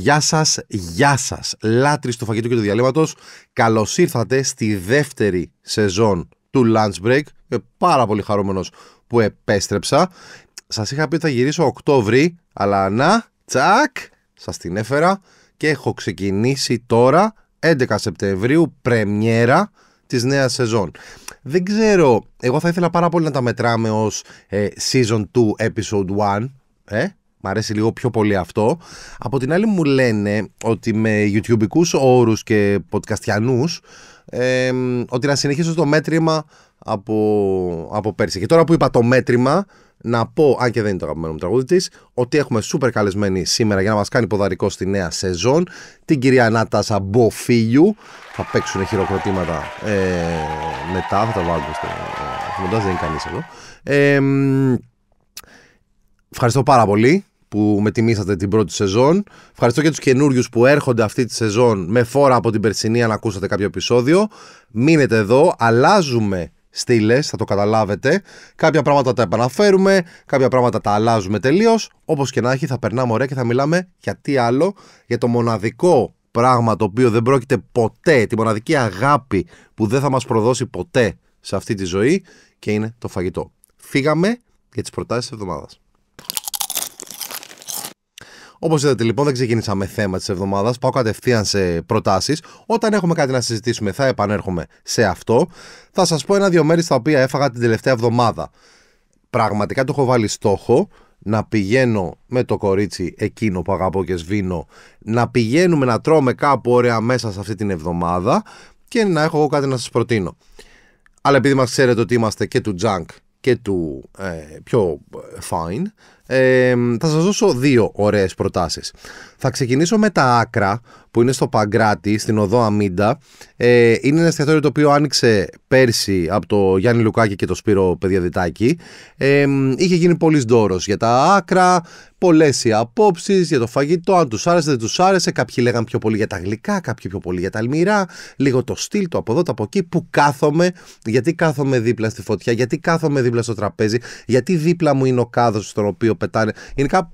Γεια σας, γεια σας! Λάτρεις του φαγητού και του διαλύματος. Καλώς ήρθατε στη δεύτερη σεζόν του Lunch Break. Είμαι πάρα πολύ χαρούμενος που επέστρεψα. Σας είχα πει ότι θα γυρίσω Οκτώβρη, αλλά να, τσακ, σας την έφερα και έχω ξεκινήσει τώρα 11 Σεπτεμβρίου πρεμιέρα της νέας σεζόν. Δεν ξέρω, εγώ θα ήθελα πάρα πολύ να τα μετράμε ως ε, Season 2 Episode 1, ε, Μ' αρέσει λίγο πιο πολύ αυτό. Από την άλλη μου λένε ότι με YouTubeικούς όρους και podcastιανούς ότι να συνεχίσω το μέτρημα από, από πέρσι. Και τώρα που είπα το μέτρημα, να πω, αν και δεν είναι το αγαπημένο μου τραγούδι της, ότι έχουμε σούπερ καλεσμένη σήμερα για να μας κάνει ποδαρικό στη νέα σεζόν την κυρία Νάτα Σαμποφίλιου. Θα παίξουν χειροκροτήματα ε, μετά, θα τα βάλουμε στο ε, μοντάζ, δεν είναι κανείς εδώ. ευχαριστώ πάρα πολύ που με τιμήσατε την πρώτη σεζόν. Ευχαριστώ και τους καινούριους που έρχονται αυτή τη σεζόν με φόρα από την περσινή, αν ακούσατε κάποιο επεισόδιο. Μείνετε εδώ, αλλάζουμε στήλες, θα το καταλάβετε. Κάποια πράγματα τα επαναφέρουμε, κάποια πράγματα τα αλλάζουμε τελείως. Όπως και να έχει, θα περνάμε ωραία και θα μιλάμε για τι άλλο, για το μοναδικό πράγμα το οποίο δεν πρόκειται ποτέ, τη μοναδική αγάπη που δεν θα μας προδώσει ποτέ σε αυτή τη ζωή και είναι το φαγητό. Φύγαμε για τις προτάσεις της εβδομάδας. Όπως είδατε λοιπόν, δεν ξεκινήσαμε θέμα της εβδομάδας. Πάω κατευθείαν σε προτάσεις. Όταν έχουμε κάτι να συζητήσουμε, θα επανέρχομαι σε αυτό. Θα σας πω ένα-δύο μέρη στα οποία έφαγα την τελευταία εβδομάδα. Πραγματικά το έχω βάλει στόχο να πηγαίνω με το κορίτσι εκείνο που αγαπώ και σβήνω, να πηγαίνουμε να τρώμε κάπου ωραία μέσα σε αυτή την εβδομάδα και να έχω εγώ κάτι να σας προτείνω. Αλλά επειδή μας ξέρετε ότι είμαστε και του junk και του ε, πιο ε, fine, θα σας δώσω δύο ωραίες προτάσεις. Θα ξεκινήσω με τα άκρα που είναι στο Παγκράτη, στην οδό Αμίντα. Ε, είναι ένα εστιατόριο το οποίο άνοιξε πέρσι από το Γιάννη Λουκάκη και το Σπύρο Παιδιαδητάκη. Ε, είχε γίνει πολύ δώρος για τα άκρα, πολλές οι απόψεις για το φαγητό, αν τους άρεσε, δεν τους άρεσε. Κάποιοι λέγαν πιο πολύ για τα γλυκά, κάποιοι πιο πολύ για τα αλμυρά. Λίγο το στυλ, το από εδώ, το από εκεί. Που κάθομαι, γιατί κάθομαι δίπλα στη φωτιά, γιατί κάθομαι δίπλα στο τραπέζι, γιατί δίπλα μου είναι ο κάδος στον οποίο πετάνε. Γενικά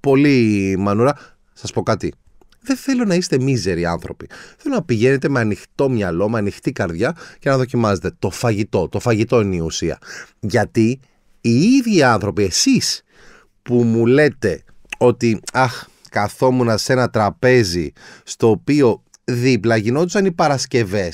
πολύ μανούρα. Σας πω κάτι δεν θέλω να είστε μίζεροι άνθρωποι. Θέλω να πηγαίνετε με ανοιχτό μυαλό, με ανοιχτή καρδιά και να δοκιμάζετε το φαγητό. Το φαγητό είναι η ουσία. Γιατί οι ίδιοι άνθρωποι, εσείς που μου λέτε ότι αχ, καθόμουν σε ένα τραπέζι στο οποίο δίπλα γινόντουσαν οι Παρασκευές.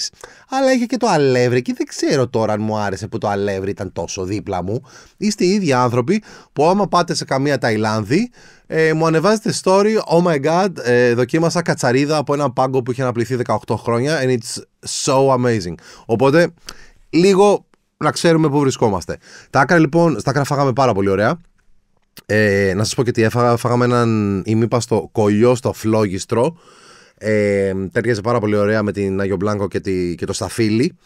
Αλλά είχε και το Αλεύρι και δεν ξέρω τώρα αν μου άρεσε που το Αλεύρι ήταν τόσο δίπλα μου. Είστε οι ίδιοι άνθρωποι που άμα πάτε σε καμία Ταϊλάνδη, ε, μου ανεβάζετε story. Oh my god, ε, δοκίμασα κατσαρίδα από ένα πάγκο που είχε αναπληθεί 18 χρόνια and it's so amazing. Οπότε λίγο να ξέρουμε πού βρισκόμαστε. Τα άκρα λοιπόν, στα άκρα φάγαμε πάρα πολύ ωραία. Ε, να σας πω και τι έφαγα, φάγαμε έναν ημίπαστο κολλιό στο φλόγιστρο ε, ταιριάζει πάρα πολύ ωραία με την Άγιο Μπλάνκο και, το σταφύλι.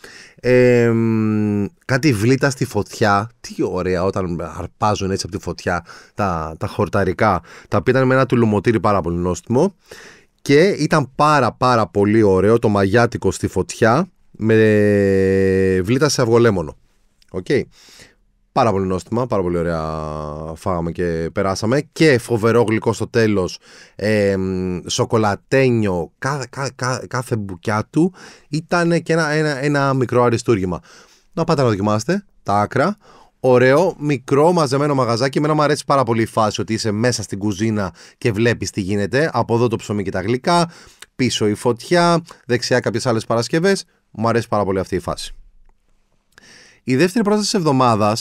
κάτι βλήτα στη φωτιά. Τι ωραία όταν αρπάζουν έτσι από τη φωτιά τα, χορταρικά. Τα πήταν με ένα τουλουμωτήρι πάρα πολύ νόστιμο. Και ήταν πάρα πάρα πολύ ωραίο το μαγιάτικο στη φωτιά με ε, βλήτα σε αυγολέμονο. Οκ. Πάρα πολύ νόστιμα, πάρα πολύ ωραία φάγαμε και περάσαμε. Και φοβερό γλυκό στο τέλος. Ε, σοκολατένιο, κάθε, μπουκιά του ήταν και ένα, ένα, ένα μικρό αριστούργημα. Να πάτε να δοκιμάσετε τα άκρα. Ωραίο, μικρό, μαζεμένο μαγαζάκι. Εμένα μου αρέσει πάρα πολύ η φάση ότι είσαι μέσα στην κουζίνα και βλέπεις τι γίνεται. Από εδώ το ψωμί και τα γλυκά. Πίσω η φωτιά. Δεξιά κάποιες άλλες Παρασκευές. Μου αρέσει πάρα πολύ αυτή η φάση. Η δεύτερη πρόταση της εβδομάδας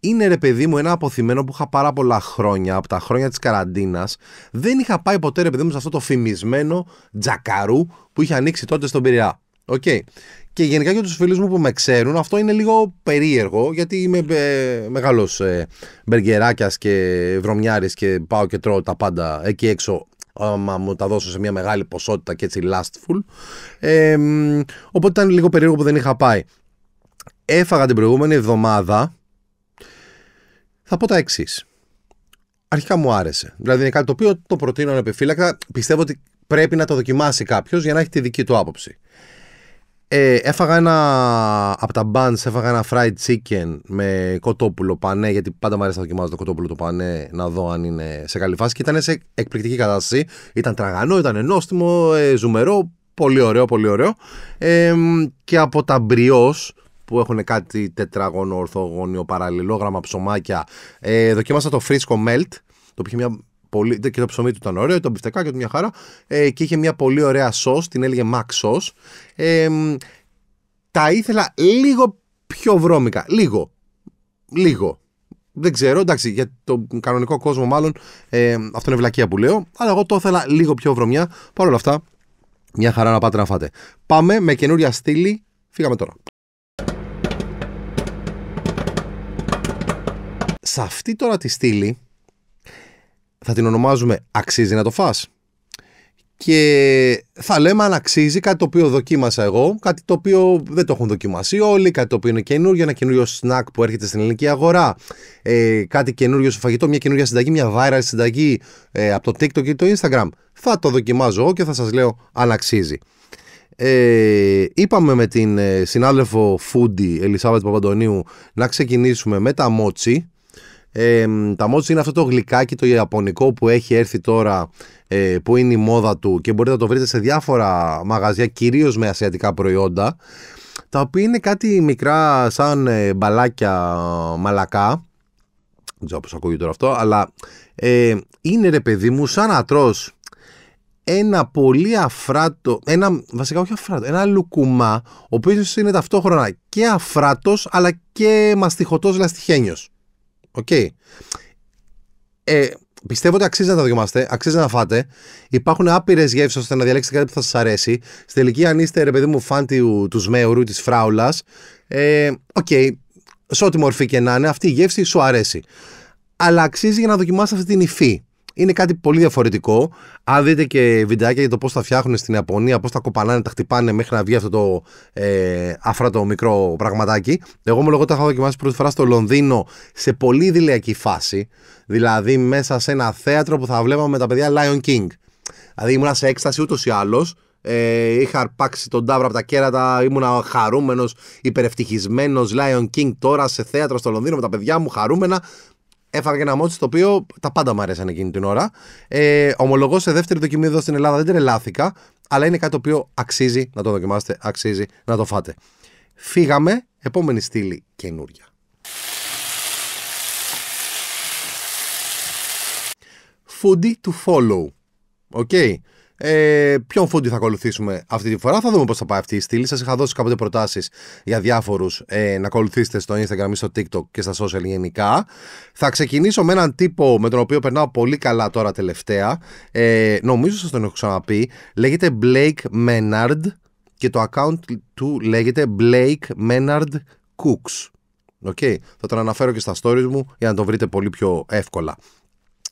είναι ρε παιδί μου ένα αποθυμένο που είχα πάρα πολλά χρόνια, από τα χρόνια της καραντίνας. Δεν είχα πάει ποτέ ρε παιδί μου σε αυτό το φημισμένο τζακαρού που είχε ανοίξει τότε στον Πειραιά. Οκ. Και γενικά για τους φίλους μου που με ξέρουν, αυτό είναι λίγο περίεργο, γιατί είμαι ε, μεγάλος ε, μπεργκεράκιας και βρωμιάρης και πάω και τρώω τα πάντα εκεί έξω άμα μου τα δώσω σε μια μεγάλη ποσότητα και έτσι lastful. Ε, οπότε ήταν λίγο περίεργο που δεν είχα πάει έφαγα την προηγούμενη εβδομάδα, θα πω τα εξής. Αρχικά μου άρεσε. Δηλαδή είναι κάτι το οποίο το προτείνω ανεπιφύλακτα. Πιστεύω ότι πρέπει να το δοκιμάσει κάποιος για να έχει τη δική του άποψη. Ε, έφαγα ένα από τα buns, έφαγα ένα fried chicken με κοτόπουλο πανέ, γιατί πάντα μου αρέσει να δοκιμάζω το κοτόπουλο το πανέ, να δω αν είναι σε καλή φάση. Και ήταν σε εκπληκτική κατάσταση. Ήταν τραγανό, ήταν ενόστιμο, ε, ζουμερό, πολύ ωραίο, πολύ ωραίο. Ε, και από τα μπριός, που έχουν κάτι τετράγωνο, ορθογώνιο, παραλληλόγραμμα, ψωμάκια. Ε, δοκίμασα το φρίσκο melt, το οποίο μια πολύ. και το ψωμί του ήταν ωραίο, το μπιφτεκάκι του μια χαρά. Ε, και είχε μια πολύ ωραία σος, την έλεγε Max Sauce. Ε, τα ήθελα λίγο πιο βρώμικα. Λίγο. Λίγο. Δεν ξέρω, εντάξει, για τον κανονικό κόσμο μάλλον ε, αυτό είναι βλακεία που λέω. Αλλά εγώ το ήθελα λίγο πιο βρωμιά. Παρ' όλα αυτά, μια χαρά να πάτε να φάτε. Πάμε με καινούρια στήλη. Φύγαμε τώρα. σε αυτή τώρα τη στήλη θα την ονομάζουμε αξίζει να το φας. Και θα λέμε αν αξίζει κάτι το οποίο δοκίμασα εγώ, κάτι το οποίο δεν το έχουν δοκιμάσει όλοι, κάτι το οποίο είναι καινούριο, ένα καινούριο σνακ που έρχεται στην ελληνική αγορά, ε, κάτι καινούργιο στο φαγητό, μια καινούργια συνταγή, μια viral συνταγή ε, από το TikTok ή το Instagram. Θα το δοκιμάζω εγώ και θα σας λέω αν αξίζει. Ε, είπαμε με την ε, συνάδελφο Φούντι Ελισάβετ Παπαντονίου να ξεκινήσουμε με τα μότσι τα μότσι είναι αυτό το γλυκάκι το ιαπωνικό που έχει έρθει τώρα, ε, που είναι η μόδα του και μπορείτε να το βρείτε σε διάφορα μαγαζιά, κυρίως με ασιατικά προϊόντα, τα οποία είναι κάτι μικρά σαν ε, μπαλάκια μαλακά, δεν ξέρω πώς ακούγεται τώρα αυτό, αλλά ε, είναι ρε παιδί μου σαν να τρως ένα πολύ αφράτο, ένα, βασικά όχι αφράτο, ένα λουκουμά, ο οποίος είναι ταυτόχρονα και αφράτος αλλά και μαστιχωτός λαστιχένιος. Οκ. Ε, πιστεύω ότι αξίζει να τα δοκιμάσετε, αξίζει να φάτε. Υπάρχουν άπειρες γεύσεις ώστε να διαλέξετε κάτι που θα σας αρέσει. Στη τελική, αν είστε ρε παιδί μου φάντη του, τους Σμέουρου της Φράουλας, ε, οκ, ε, σε ό,τι μορφή και να είναι, αυτή η γεύση σου αρέσει. Αλλά αξίζει για να δοκιμάσετε αυτή την υφή είναι κάτι πολύ διαφορετικό. Αν δείτε και βιντεάκια για το πώς τα φτιάχνουν στην Ιαπωνία, πώς τα κοπανάνε, τα χτυπάνε μέχρι να βγει αυτό το ε, αφρατό μικρό πραγματάκι. Εγώ λέγω τα είχα δοκιμάσει πρώτη φορά στο Λονδίνο σε πολύ δηλαιακή φάση. Δηλαδή μέσα σε ένα θέατρο που θα βλέπαμε με τα παιδιά Lion King. Δηλαδή ήμουν σε έκσταση ούτως ή άλλως. Ε, είχα αρπάξει τον τάβρα από τα κέρατα, ήμουν χαρούμενος, υπερευτυχισμένος. Lion King τώρα σε θέατρο στο Λονδίνο με τα παιδιά μου, χαρούμενα έφαγα ένα μότσι το οποίο τα πάντα μου αρέσαν εκείνη την ώρα. Ε, ομολογώ σε δεύτερη δοκιμή εδώ στην Ελλάδα δεν τρελάθηκα, αλλά είναι κάτι το οποίο αξίζει να το δοκιμάσετε, αξίζει να το φάτε. Φύγαμε, επόμενη στήλη καινούρια. Foodie to follow. Οκ. Okay. Ε, ποιον φούντι θα ακολουθήσουμε αυτή τη φορά. Θα δούμε πώς θα πάει αυτή η στήλη. Σας είχα δώσει κάποτε προτάσεις για διάφορους ε, να ακολουθήσετε στο Instagram ή στο TikTok και στα social γενικά. Θα ξεκινήσω με έναν τύπο με τον οποίο περνάω πολύ καλά τώρα τελευταία. Ε, νομίζω σας τον έχω ξαναπεί. Λέγεται Blake Menard και το account του λέγεται Blake Menard Cooks. Okay. Θα τον αναφέρω και στα stories μου για να το βρείτε πολύ πιο εύκολα.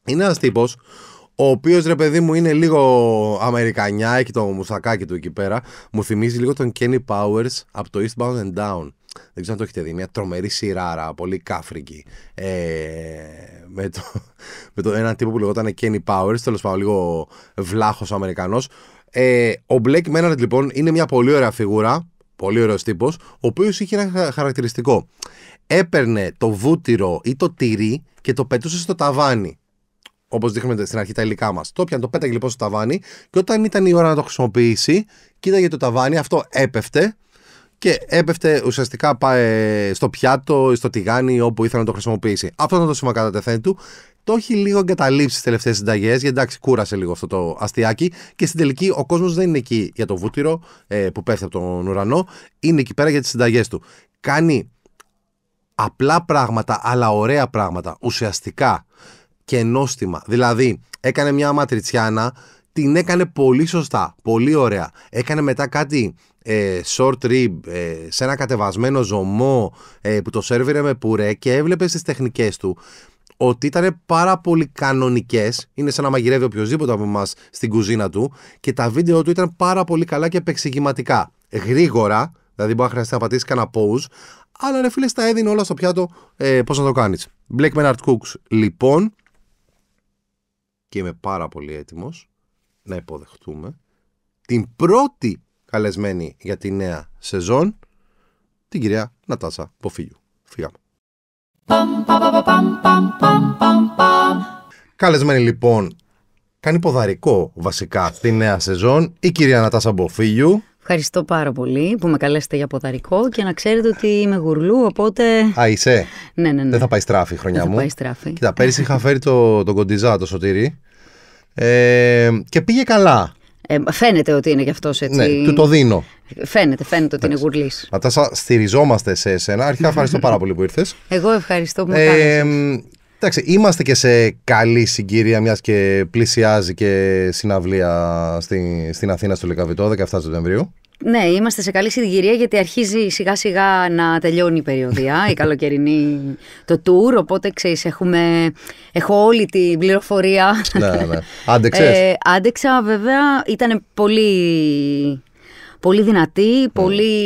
Είναι ένας τύπος ο οποίος ρε παιδί μου είναι λίγο Αμερικανιά έχει το μουσακάκι του εκεί πέρα. Μου θυμίζει λίγο τον Kenny Powers από το Eastbound and Down. Δεν ξέρω αν το έχετε δει. Μια τρομερή σειράρα, πολύ κάφρικη. Ε, με, το, με το, έναν τύπο που λεγόταν Kenny Powers, τέλος πάντων λίγο βλάχος Αμερικανός. Ε, ο Blake Menard λοιπόν είναι μια πολύ ωραία φιγούρα, πολύ ωραίος τύπος, ο οποίος είχε ένα χαρακτηριστικό. Έπαιρνε το βούτυρο ή το τυρί και το πετούσε στο ταβάνι όπως δείχνουμε στην αρχή τα υλικά μας. Το πιάνει, το πέταγε λοιπόν στο ταβάνι και όταν ήταν η ώρα να το χρησιμοποιήσει, κοίταγε το ταβάνι, αυτό έπεφτε και έπεφτε ουσιαστικά πάει στο πιάτο, ή στο τηγάνι όπου ήθελε να το χρησιμοποιήσει. Αυτό ήταν το σήμα κατά τεθέν του. Το έχει λίγο εγκαταλείψει τις τελευταίες συνταγές, γιατί εντάξει, κούρασε λίγο αυτό το αστιάκι. Και στην τελική, ο κόσμος δεν είναι εκεί για το βούτυρο ε, που πέφτει από τον ουρανό, είναι εκεί πέρα για τις συνταγές του. Κάνει απλά πράγματα, αλλά ωραία πράγματα, ουσιαστικά και νόστιμα. Δηλαδή, έκανε μια ματριτσιάνα, την έκανε πολύ σωστά, πολύ ωραία. Έκανε μετά κάτι ε, short rib ε, σε ένα κατεβασμένο ζωμό ε, που το σερβίρε με πουρέ και έβλεπε τις τεχνικές του ότι ήταν πάρα πολύ κανονικές. Είναι σαν να μαγειρεύει οποιοδήποτε από εμάς στην κουζίνα του. Και τα βίντεο του ήταν πάρα πολύ καλά και επεξηγηματικά. Γρήγορα, δηλαδή μπορεί να χρειαστεί να πατήσεις κανένα pause. Αλλά ρε φίλε, τα έδινε όλα στο πιάτο. Ε, Πώς να το κάνεις. Black Art Cooks, λοιπόν και είμαι πάρα πολύ έτοιμος να υποδεχτούμε την πρώτη καλεσμένη για τη νέα σεζόν, την κυρία Νατάσα Ποφίλιου. Φύγαμε. Καλεσμένη λοιπόν, κάνει ποδαρικό βασικά τη νέα σεζόν, η κυρία Νατάσα Μποφίλιου. Ευχαριστώ πάρα πολύ που με καλέσετε για ποδαρικό και να ξέρετε ότι είμαι γουρλού, οπότε. Α, είσαι. Ναι, ναι, ναι. Δεν θα πάει στράφη η χρονιά Δεν θα Πάει στράφη. Κοίτα, πέρυσι είχα φέρει το, τον Κοντιζά, το σωτήρι. Ε, και πήγε καλά. Ε, φαίνεται ότι είναι γι' αυτός έτσι. Ναι, του το δίνω. Φαίνεται, φαίνεται ότι είναι γουρλή. τα στηριζόμαστε σε εσένα. Αρχικά ευχαριστώ πάρα πολύ που ήρθες. Εγώ ευχαριστώ που ε, Εντάξει, είμαστε και σε καλή συγκυρία, μιας και πλησιάζει και συναυλία στην, στην Αθήνα στο Λεκαβιτό, 17 Σεπτεμβρίου. Ναι, είμαστε σε καλή συγκυρία γιατί αρχίζει σιγά σιγά να τελειώνει η περιοδία, η καλοκαιρινή, το tour. Οπότε ξέρεις, έχουμε. Έχω όλη την πληροφορία. Ναι, ναι. Άντεξες. Ε, άντεξα, βέβαια. Ήταν πολύ πολύ δυνατή, ναι. πολύ...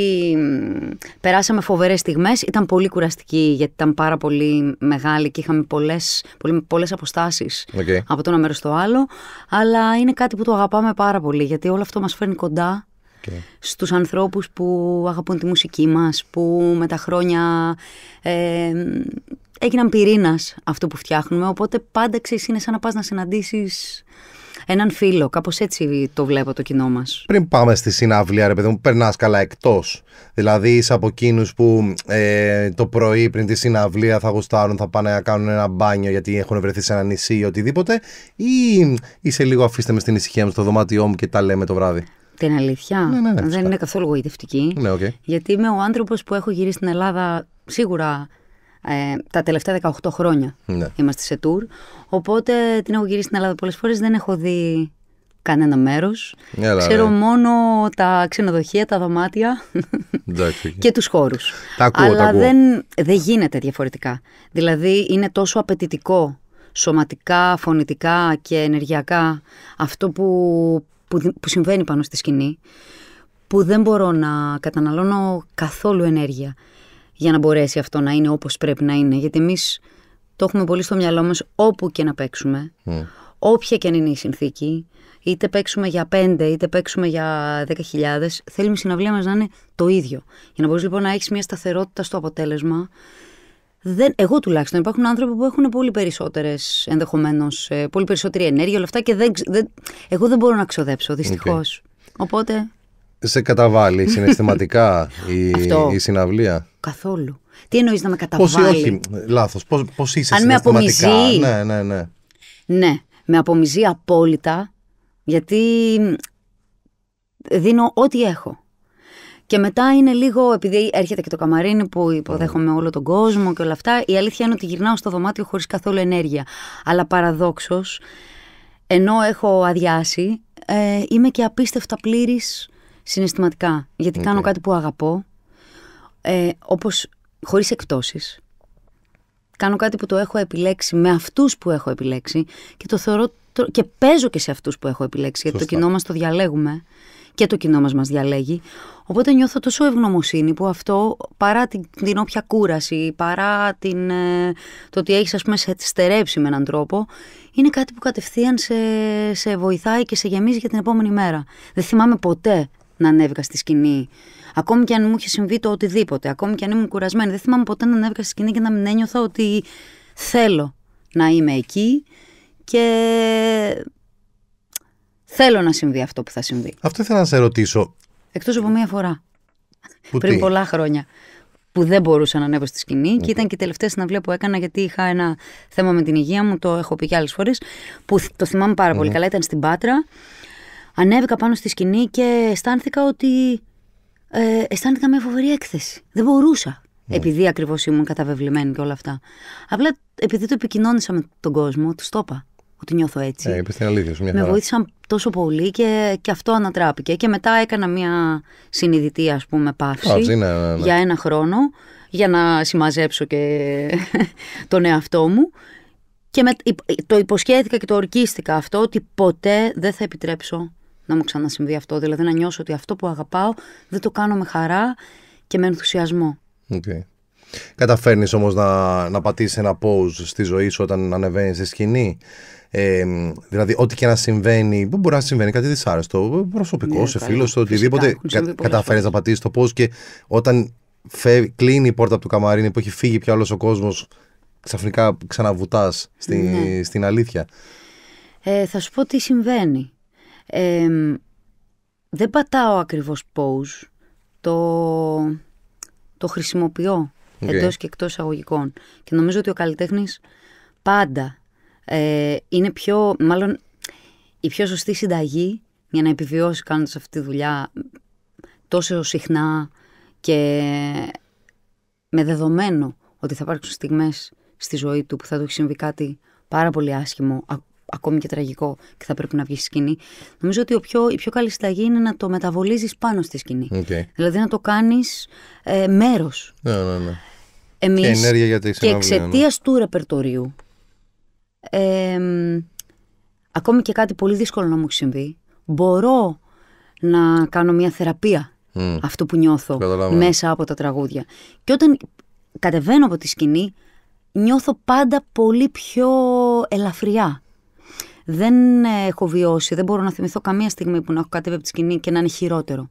περάσαμε φοβερές στιγμές. Ήταν πολύ κουραστική γιατί ήταν πάρα πολύ μεγάλη και είχαμε πολλές, πολύ, πολλές αποστάσεις okay. από το ένα μέρος στο άλλο. Αλλά είναι κάτι που το αγαπάμε πάρα πολύ γιατί όλο αυτό μας φέρνει κοντά okay. στους ανθρώπους που αγαπούν τη μουσική μας, που με τα χρόνια ε, έγιναν πυρήνας αυτό που φτιάχνουμε, οπότε πάντα ξέρεις είναι σαν να πας να συναντήσεις έναν φίλο. Κάπως έτσι το βλέπω το κοινό μας Πριν πάμε στη συναυλία, ρε παιδί μου, περνάς καλά εκτός Δηλαδή είσαι από εκείνους που ε, το πρωί πριν τη συναυλία θα γουστάρουν, θα πάνε να κάνουν ένα μπάνιο γιατί έχουν βρεθεί σε ένα νησί ή οτιδήποτε. Ή είσαι λίγο αφήστε με στην ησυχία μου στο δωμάτιό μου και τα λέμε το βράδυ. Την αλήθεια. Ναι, ναι, ναι, δεν είναι καθόλου γοητευτική. Ναι, Γιατί είμαι ο άνθρωπος που έχω γυρίσει στην Ελλάδα σίγουρα ε, τα τελευταία 18 χρόνια. Ναι. Είμαστε σε tour. Οπότε την έχω γυρίσει στην Ελλάδα πολλές φορές. Δεν έχω δει κανένα μέρος. Ξέρω μόνο τα ξενοδοχεία, τα δωμάτια και τους χώρους. Αλλά Δεν, δεν γίνεται διαφορετικά. Δηλαδή είναι τόσο απαιτητικό σωματικά, φωνητικά και ενεργειακά αυτό που που, συμβαίνει πάνω στη σκηνή, που δεν μπορώ να καταναλώνω καθόλου ενέργεια για να μπορέσει αυτό να είναι όπως πρέπει να είναι. Γιατί εμείς το έχουμε πολύ στο μυαλό μας όπου και να παίξουμε, ναι. όποια και αν είναι η συνθήκη, είτε παίξουμε για πέντε είτε παίξουμε για δέκα χιλιάδες θέλουμε η συναυλία μας να είναι το ίδιο. Για να μπορείς λοιπόν να έχεις μια σταθερότητα στο αποτέλεσμα, δεν, εγώ τουλάχιστον, υπάρχουν άνθρωποι που έχουν πολύ περισσότερες ενδεχομένως, ε, πολύ περισσότερη ενέργεια, όλα αυτά και δεν, δεν, εγώ δεν μπορώ να ξοδέψω δυστυχώς. Οπότε. Σε καταβάλει συναισθηματικά η, η συναυλία. Καθόλου. Τι εννοείς να με καταβάλει. Πώς, όχι, λάθος. Πώς πώς είσαι Αν με απομυζεί. Ναι, ναι, ναι. Ναι, με απομυζεί απόλυτα γιατί δίνω ό,τι έχω. Και μετά είναι λίγο, επειδή έρχεται και το καμαρίνι που υποδέχομαι όλο τον κόσμο και όλα αυτά, η αλήθεια είναι ότι γυρνάω στο δωμάτιο χωρίς καθόλου ενέργεια. Αλλά παραδόξως, ενώ έχω αδειάσει, ε, είμαι και απίστευτα πλήρης συναισθηματικά. Γιατί κάνω κάτι που αγαπώ, ε, όπως χωρίς εκπτώσεις. Κάνω κάτι που το έχω επιλέξει με αυτούς που έχω επιλέξει και το θεωρώ. Και παίζω και σε αυτούς που έχω επιλέξει, γιατί το κοινό μας το διαλέγουμε και το κοινό μας μας διαλέγει. Οπότε νιώθω τόσο ευγνωμοσύνη που αυτό παρά την, την όποια κούραση, παρά την, ε, το ότι έχεις ας πούμε σε στερέψει με έναν τρόπο, είναι κάτι που κατευθείαν σε, σε βοηθάει και σε γεμίζει για την επόμενη μέρα. Δεν θυμάμαι ποτέ να ανέβηκα στη σκηνή. Ακόμη και αν μου είχε συμβεί το οτιδήποτε, ακόμη και αν ήμουν κουρασμένη, δεν θυμάμαι ποτέ να ανέβηκα στη σκηνή και να μην ένιωθα ότι θέλω να είμαι εκεί και Θέλω να συμβεί αυτό που θα συμβεί. Αυτό ήθελα να σε ρωτήσω. Εκτός από μία φορά. Πριν πολλά χρόνια. Που δεν μπορούσα να ανέβω στη σκηνή και ήταν και η τελευταία συναυλία που έκανα γιατί είχα ένα θέμα με την υγεία μου. Το έχω πει και άλλες φορές. Που το θυμάμαι πάρα πολύ καλά. Ήταν στην Πάτρα. Ανέβηκα πάνω στη σκηνή και αισθάνθηκα ότι. Ε, αισθάνθηκα μια φοβερή έκθεση. Δεν μπορούσα. Επειδή ακριβώς ήμουν καταβεβλημένη και όλα αυτά. Απλά επειδή το επικοινώνησα με τον κόσμο, του το είπα ότι νιώθω έτσι. Ε, την αλήθεια μια χαρά. Με βοήθησαν τόσο πολύ και, και αυτό ανατράπηκε. Και μετά έκανα μια συνειδητή, ας πούμε, παύση ναι, ναι, ναι. για ένα χρόνο για να συμμαζέψω και τον εαυτό μου. Και με, το υποσχέθηκα και το ορκίστηκα αυτό ότι ποτέ δεν θα επιτρέψω να μου ξανασυμβεί αυτό. Δηλαδή να νιώσω ότι αυτό που αγαπάω δεν το κάνω με χαρά και με ενθουσιασμό. Okay. Καταφέρνεις όμως να, να πατήσεις ένα pause στη ζωή σου όταν ανεβαίνεις στη σκηνή. Ε, δηλαδή, ό,τι και να συμβαίνει, μπορεί να συμβαίνει κάτι δυσάρεστο, προσωπικό, ναι, σε φίλο, σε οτιδήποτε. Κα, να πατήσεις το πώ και όταν φε, κλείνει η πόρτα από το καμαρίνι που έχει φύγει πια όλος ο κόσμος, ξαφνικά ξαναβουτάς στη, ναι. στην αλήθεια. Ε, θα σου πω τι συμβαίνει. Ε, δεν πατάω ακριβώς pause, το, το χρησιμοποιώ okay. εντός και εκτός αγωγικών. Και νομίζω ότι ο καλλιτέχνης πάντα ε, είναι πιο, μάλλον η πιο σωστή συνταγή για να επιβιώσει κάνοντας αυτή τη δουλειά τόσο συχνά και με δεδομένο ότι θα υπάρξουν στιγμές στη ζωή του που θα του έχει συμβεί κάτι πάρα πολύ άσχημο, ακόμη και τραγικό και θα πρέπει να βγει σκηνή. Νομίζω ότι ο πιο, η πιο καλή συνταγή είναι να το μεταβολίζεις πάνω στη σκηνή. Δηλαδή να το κάνεις ε, μέρος. Ναι, ναι, ναι. Εμείς και, για και ναι. εξαιτίας του ρεπερτορίου ε, ακόμη και κάτι πολύ δύσκολο να μου συμβεί μπορώ να κάνω μια θεραπεία mm. αυτού που νιώθω μέσα από τα τραγούδια και όταν κατεβαίνω από τη σκηνή νιώθω πάντα πολύ πιο ελαφριά δεν έχω βιώσει, δεν μπορώ να θυμηθώ καμία στιγμή που να έχω κατέβει από τη σκηνή και να είναι χειρότερο.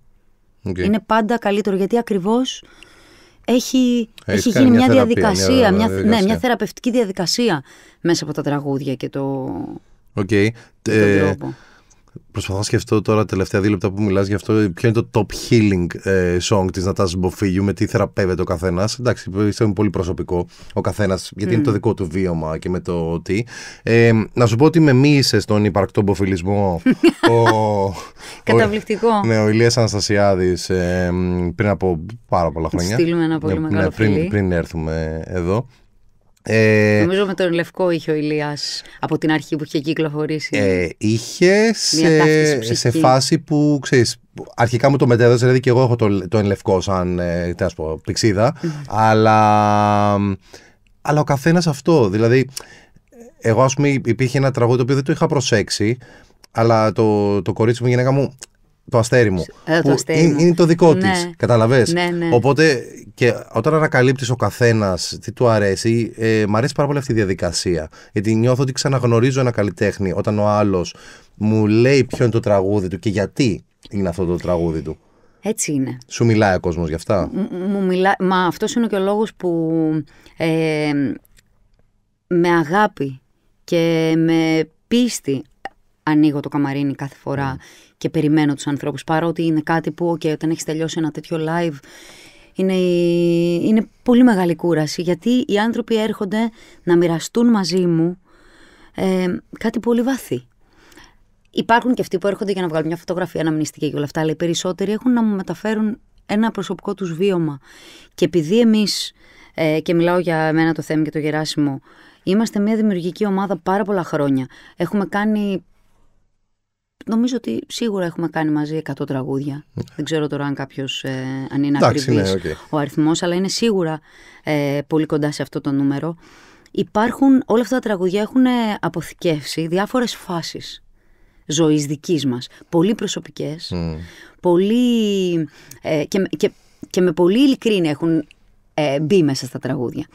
Okay. Είναι πάντα καλύτερο γιατί ακριβώς έχει, έχει γίνει μια, διαδικασία, μια, ναι, μια θεραπευτική διαδικασία μέσα από τα τραγούδια και το. Okay. Προσπαθώ να σκεφτώ τώρα τελευταία δύο λεπτά που μιλάς για αυτό ποιο είναι το top healing ε, song της Νατάς Μποφίγιου με τι θεραπεύεται ο καθένας. Εντάξει, πιστεύω πολύ προσωπικό ο καθένας, γιατί mm. είναι το mm. δικό του βίωμα και με το τι. Ε, να σου πω ότι με μίλησε στον υπαρκτό μποφιλισμό ο, Καταπληκτικό. Ο, ναι, ο Ηλίας Αναστασιάδης ε, πριν από πάρα πολλά χρόνια. Στείλουμε ένα πολύ ναι, μεγάλο ναι, πριν, πριν έρθουμε εδώ. Ε, Νομίζω με τον Λευκό είχε ο Ηλίας από την αρχή που είχε κυκλοφορήσει. Ε, είχε σε, σε φάση που ξέρεις, αρχικά μου το μετέδωσε, δηλαδή και εγώ έχω το, το Λευκό σαν ε, τι πω, πηξίδα, αλλά, αλλά ο καθένας αυτό. Δηλαδή, εγώ ας πούμε υπήρχε ένα τραγούδι το οποίο δεν το είχα προσέξει, αλλά το, το κορίτσι μου, η γυναίκα μου, το ε, αστέρι μου. είναι, το δικό ναι. της. Καταλαβέ. Ναι, ναι. Οπότε και όταν ανακαλύπτεις ο καθένας τι του αρέσει, ε, αρέσει πάρα πολύ αυτή η διαδικασία. Γιατί νιώθω ότι ξαναγνωρίζω ένα καλλιτέχνη όταν ο άλλος μου λέει ποιο είναι το τραγούδι του και γιατί είναι αυτό το τραγούδι του. Έτσι είναι. Σου μιλάει ο κόσμος γι' αυτά. Μου μιλά... Μα αυτός είναι και ο λόγος που ε, με αγάπη και με πίστη ανοίγω το καμαρίνι κάθε φορά και περιμένω τους ανθρώπους. Παρότι είναι κάτι που, okay, όταν έχεις τελειώσει ένα τέτοιο live, είναι, είναι πολύ μεγάλη κούραση. Γιατί οι άνθρωποι έρχονται να μοιραστούν μαζί μου ε, κάτι πολύ βαθύ. Υπάρχουν και αυτοί που έρχονται για να βγάλουν μια φωτογραφία, να μυστική και όλα αυτά, αλλά οι περισσότεροι έχουν να μου μεταφέρουν ένα προσωπικό τους βίωμα. Και επειδή εμείς, ε, και μιλάω για μένα το θέμα και το Γεράσιμο, είμαστε μια δημιουργική ομάδα πάρα πολλά χρόνια. Έχουμε κάνει νομίζω ότι σίγουρα έχουμε κάνει μαζί 100 τραγούδια. Ναι. Δεν ξέρω τώρα αν κάποιος ε, αν είναι ακριβής ναι, ο αριθμός, αλλά είναι σίγουρα ε, πολύ κοντά σε αυτό το νούμερο. Υπάρχουν, όλα αυτά τα τραγουδιά έχουν ε, αποθηκεύσει διάφορες φάσεις ζωής δικής μας. Πολύ προσωπικές, πολύ, ε, και, και, και με πολύ ειλικρίνη έχουν ε, μπει μέσα στα τραγούδια.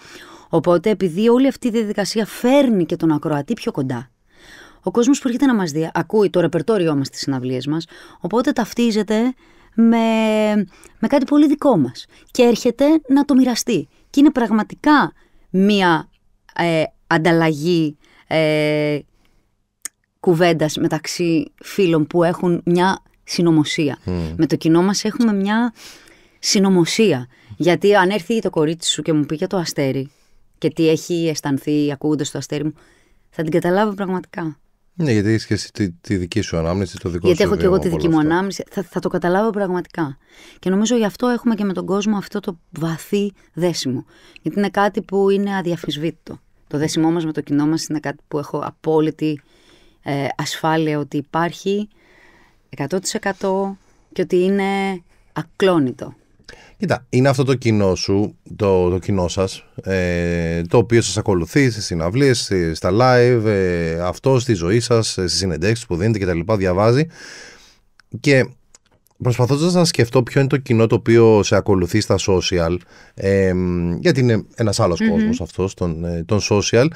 Οπότε επειδή όλη αυτή η διαδικασία φέρνει και τον ακροατή πιο κοντά ο κόσμος που έρχεται να μας δει ακούει το ρεπερτόριό μας στις συναυλίες μας, οπότε ταυτίζεται με, με κάτι πολύ δικό μας. Και έρχεται να το μοιραστεί. Και είναι πραγματικά μία ε, ανταλλαγή ε, κουβέντας μεταξύ φίλων που έχουν μια συνωμοσία. Με το κοινό μας έχουμε μια συνωμοσία. Γιατί αν έρθει το κορίτσι σου και μου πει για το αστέρι και τι έχει αισθανθεί ακούγοντας το αστέρι μου, θα την καταλάβω πραγματικά. Ναι, γιατί έχεις και τη, δική σου ανάμνηση, το δικό γιατί σου. Γιατί έχω και εγώ τη δική μου αυτό. ανάμνηση. Θα, θα το καταλάβω πραγματικά. Και νομίζω γι' αυτό έχουμε και με τον κόσμο αυτό το βαθύ δέσιμο. Γιατί είναι κάτι που είναι αδιαφυσβήτητο. Το δέσιμό μας με το κοινό μας είναι κάτι που έχω απόλυτη ε, ασφάλεια ότι υπάρχει 100% και ότι είναι ακλόνητο. Κοίτα, είναι αυτό το κοινό σου, το, το κοινό σας, ε, το οποίο σας ακολουθεί στις συναυλίες, στα live, ε, αυτό στη ζωή σας, ε, στις συνεντεύξεις που δίνετε κτλ. Διαβάζει. Και προσπαθώντας να σκεφτώ ποιο είναι το κοινό το οποίο σε ακολουθεί στα social, ε, γιατί είναι ένας άλλος mm-hmm. κόσμος αυτός των ε, social,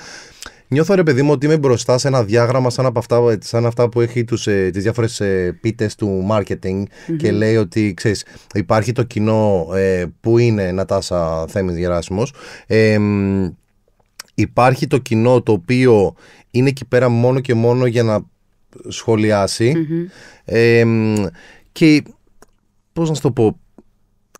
Νιώθω ρε παιδί μου ότι είμαι μπροστά σε ένα διάγραμμα σαν, από αυτά, σαν αυτά που έχει τους, ε, τις διάφορες ε, πίτες του marketing και λέει ότι ξέρεις, υπάρχει το κοινό ε, που είναι Νατάσα Θέμης Γεράσιμος ε, υπάρχει το κοινό το οποίο είναι εκεί πέρα μόνο και μόνο για να σχολιασει και πώς να σου το πω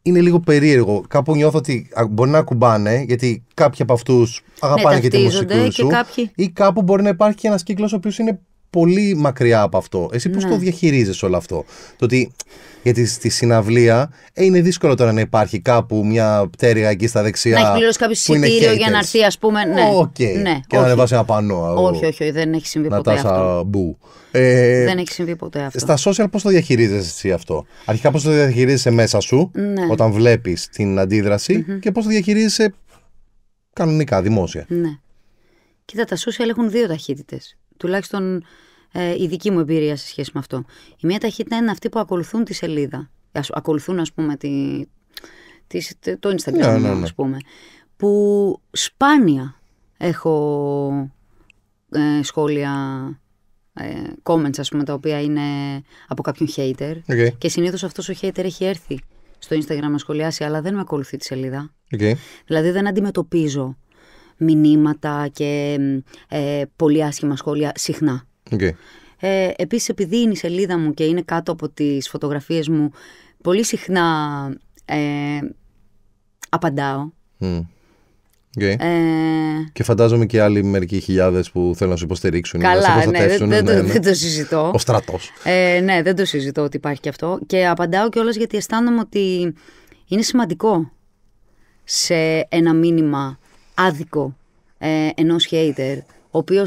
είναι λίγο περίεργο. Κάπου νιώθω ότι μπορεί να ακουμπάνε, γιατί κάποιοι από αυτούς ναι, αγαπάνε και τη μουσική σου. κάποιοι... Ή κάπου μπορεί να υπάρχει και ένας κύκλος ο οποίος είναι πολύ μακριά από αυτό. Εσύ πώς ναι. το διαχειρίζεσαι όλο αυτό. Το ότι γιατί στη συναυλία ε, είναι δύσκολο τώρα να υπάρχει κάπου μια πτέρυγα εκεί στα δεξιά. Να έχεις πληρώσει κάποιο εισιτήριο για να έρθει, ας πούμε. Ναι. ναι. Και να ανεβάσει ένα πανό. Όχι, όχι, δεν έχει συμβεί ποτέ αυτό. Μπου. Ε, δεν έχει συμβεί ποτέ αυτό. Στα social πώς το διαχειρίζεσαι εσύ αυτό. Αρχικά πώς το διαχειρίζεσαι μέσα σου ναι. όταν βλέπεις την αντιδραση και πώς το διαχειρίζεσαι κανονικά, δημόσια. Ναι. Κοίτα, τα social έχουν δύο ταχύτητες. Τουλάχιστον ε, η δική μου εμπειρία σε σχέση με αυτό. Η μία ταχύτητα είναι αυτοί που ακολουθούν τη σελίδα. Ακολουθούν, ας πούμε, τη, το Instagram, ναι, ναι, ας ναι. πούμε. Που σπάνια έχω ε, σχόλια ε, comments ας πούμε τα οποία είναι από κάποιον hater και συνήθως αυτός ο hater έχει έρθει στο Instagram να σχολιάσει αλλά δεν με ακολουθεί τη σελίδα okay. δηλαδή δεν αντιμετωπίζω μηνύματα και ε, πολύ άσχημα σχόλια συχνά Okay. Ε, επίσης επειδή είναι η σελίδα μου και είναι κάτω από τις φωτογραφίες μου, πολύ συχνά ε, απαντάω. Ε, και φαντάζομαι και άλλοι μερικοί χιλιάδες που θέλουν να σου υποστηρίξουν Καλά, να σε Ναι, δεν, ναι, ναι. δεν το συζητώ. Ο στρατός. ναι, δεν το συζητώ ότι υπάρχει και αυτό. Και απαντάω κιόλας γιατί αισθάνομαι ότι είναι σημαντικό σε ένα μήνυμα άδικο ε, ενός hater, ο οποίος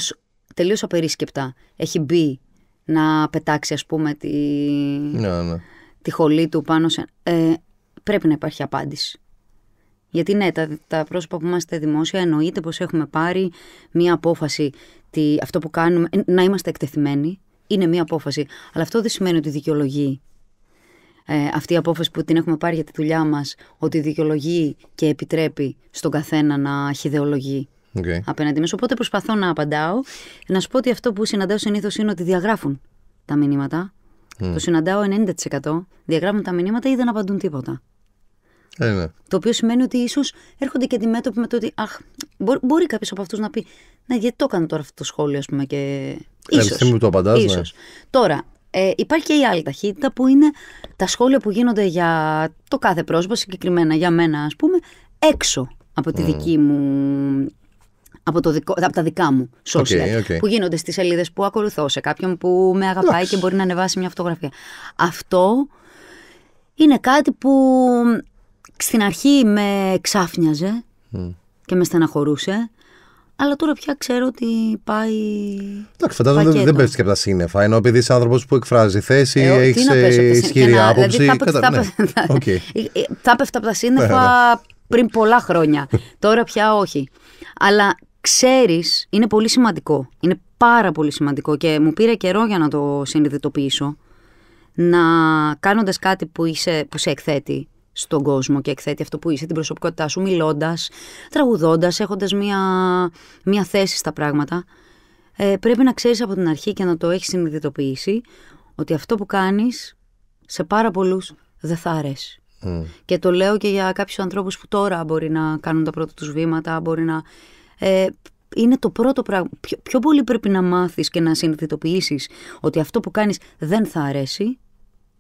τελείως απερίσκεπτα έχει μπει να πετάξει, ας πούμε, τη... Ναι, ναι. τη χολή του πάνω σε. Ε, πρέπει να υπάρχει απάντηση. Γιατί ναι, τα, τα πρόσωπα που είμαστε δημόσια εννοείται πως έχουμε πάρει μία απόφαση τι, αυτό που κάνουμε, ε, να είμαστε εκτεθειμένοι, είναι μία απόφαση. Αλλά αυτό δεν σημαίνει ότι δικαιολογεί ε, αυτή η απόφαση που την έχουμε πάρει για τη δουλειά μας, ότι δικαιολογεί και επιτρέπει στον καθένα να χειδεολογεί okay. απέναντι μέσα. Οπότε προσπαθώ να απαντάω. Να σου πω ότι αυτό που συναντάω συνήθως είναι ότι διαγράφουν τα μηνύματα. Ναι. Το συναντάω 90%. Διαγράφουν τα μηνύματα ή δεν απαντούν τίποτα. Ε, ναι. Το οποίο σημαίνει ότι ίσως έρχονται και αντιμέτωποι με το ότι. Αχ, μπορεί, μπορεί κάποιος από αυτούς να πει. να γιατί το έκανε τώρα αυτό το σχόλιο, ας πούμε. Και... Ε, ίσως, ε, το απαντάς, Ναι. Τώρα, ε, υπάρχει και η άλλη ταχύτητα που είναι τα σχόλια που γίνονται για το κάθε πρόσωπο, συγκεκριμένα για μένα, ας πούμε, έξω από τη ναι. δική μου από, το δικό, από τα δικά μου social που γίνονται στις σελίδες που ακολουθώ σε κάποιον που με αγαπάει και μπορεί να ανεβάσει μια φωτογραφία. Αυτό είναι κάτι που στην αρχή με ξάφνιαζε και με στεναχωρούσε. Αλλά τώρα πια ξέρω ότι πάει. Εντάξει, φαντάζομαι δεν, δεν πέφτει και από τα σύννεφα. Ενώ επειδή είσαι άνθρωπος που εκφράζει θέση, ε, έχει ε, ισχυρή να, δηλαδή, άποψη. Δηλαδή, θα, κατα... Ναι. Ε, από τα σύννεφα πριν πολλά χρόνια. τώρα πια όχι. Αλλά Ξέρεις είναι πολύ σημαντικό. Είναι πάρα πολύ σημαντικό και μου πήρε καιρό για να το συνειδητοποιήσω. Να κάνοντας κάτι που, είσαι, που σε εκθέτει στον κόσμο και εκθέτει αυτό που είσαι, την προσωπικότητά σου, μιλώντας, τραγουδώντας, έχοντας μία, μία θέση στα πράγματα. Ε, πρέπει να ξέρεις από την αρχή και να το έχεις συνειδητοποιήσει ότι αυτό που κάνεις σε πάρα πολλούς δεν θα αρέσει. Mm. Και το λέω και για κάποιους ανθρώπους που τώρα μπορεί να κάνουν τα πρώτα τους βήματα, μπορεί να ε, είναι το πρώτο πράγμα. Πιο, πολύ πρέπει να μάθεις και να συνειδητοποιήσεις ότι αυτό που κάνεις δεν θα αρέσει.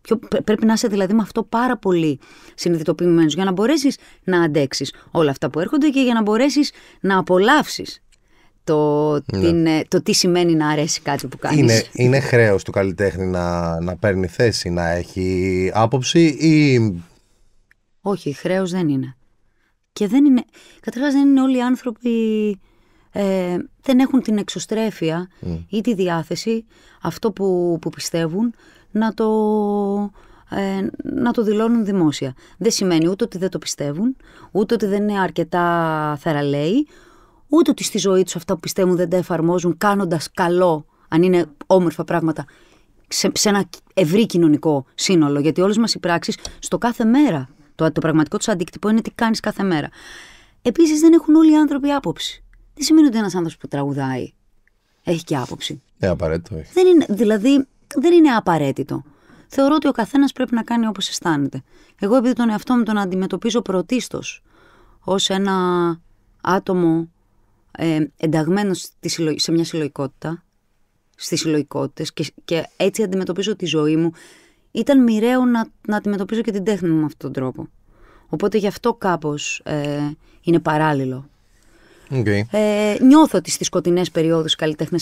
Πιο, πρέπει να είσαι δηλαδή με αυτό πάρα πολύ συνειδητοποιημένος για να μπορέσεις να αντέξεις όλα αυτά που έρχονται και για να μπορέσεις να απολαύσεις το, ναι. ε, το τι σημαίνει να αρέσει κάτι που κάνεις. Είναι, είναι χρέος του καλλιτέχνη να, να παίρνει θέση, να έχει άποψη ή... Όχι, χρέος δεν είναι. Και δεν είναι. δεν είναι όλοι οι άνθρωποι. Ε, δεν έχουν την εξωστρέφεια mm. ή τη διάθεση αυτό που, πιστεύουν να το, ε, να το δηλώνουν δημόσια. Δεν σημαίνει ούτε ότι δεν το πιστεύουν, ούτε ότι δεν είναι αρκετά θεραλέοι... ούτε ότι στη ζωή τους αυτά που πιστεύουν δεν τα εφαρμόζουν κάνοντας καλό, αν είναι όμορφα πράγματα, σε, σε ένα ευρύ κοινωνικό σύνολο. Γιατί όλες μας οι πράξεις στο κάθε μέρα το, το πραγματικό τους αντίκτυπο είναι τι κάνεις κάθε μέρα. Επίσης, δεν έχουν όλοι οι άνθρωποι άποψη. Τι σημαίνει ότι ένας άνθρωπος που τραγουδάει έχει και άποψη. Ε, απαραίτητο έχει. Δεν είναι, δηλαδή, δεν είναι απαραίτητο. Θεωρώ ότι ο καθένας πρέπει να κάνει όπως αισθάνεται. Εγώ, επειδή τον εαυτό μου τον αντιμετωπίζω πρωτίστως ως ένα άτομο ε, ενταγμένο στη, σε μια συλλογικότητα, στις συλλογικότητες και, και έτσι αντιμετωπίζω τη ζωή μου ήταν μοιραίο να, να αντιμετωπίζω και την τέχνη μου με αυτόν τον τρόπο. Οπότε γι' αυτό κάπως ε, είναι παράλληλο. Okay. Ε, νιώθω ότι στις σκοτεινές περιόδους οι καλλιτέχνες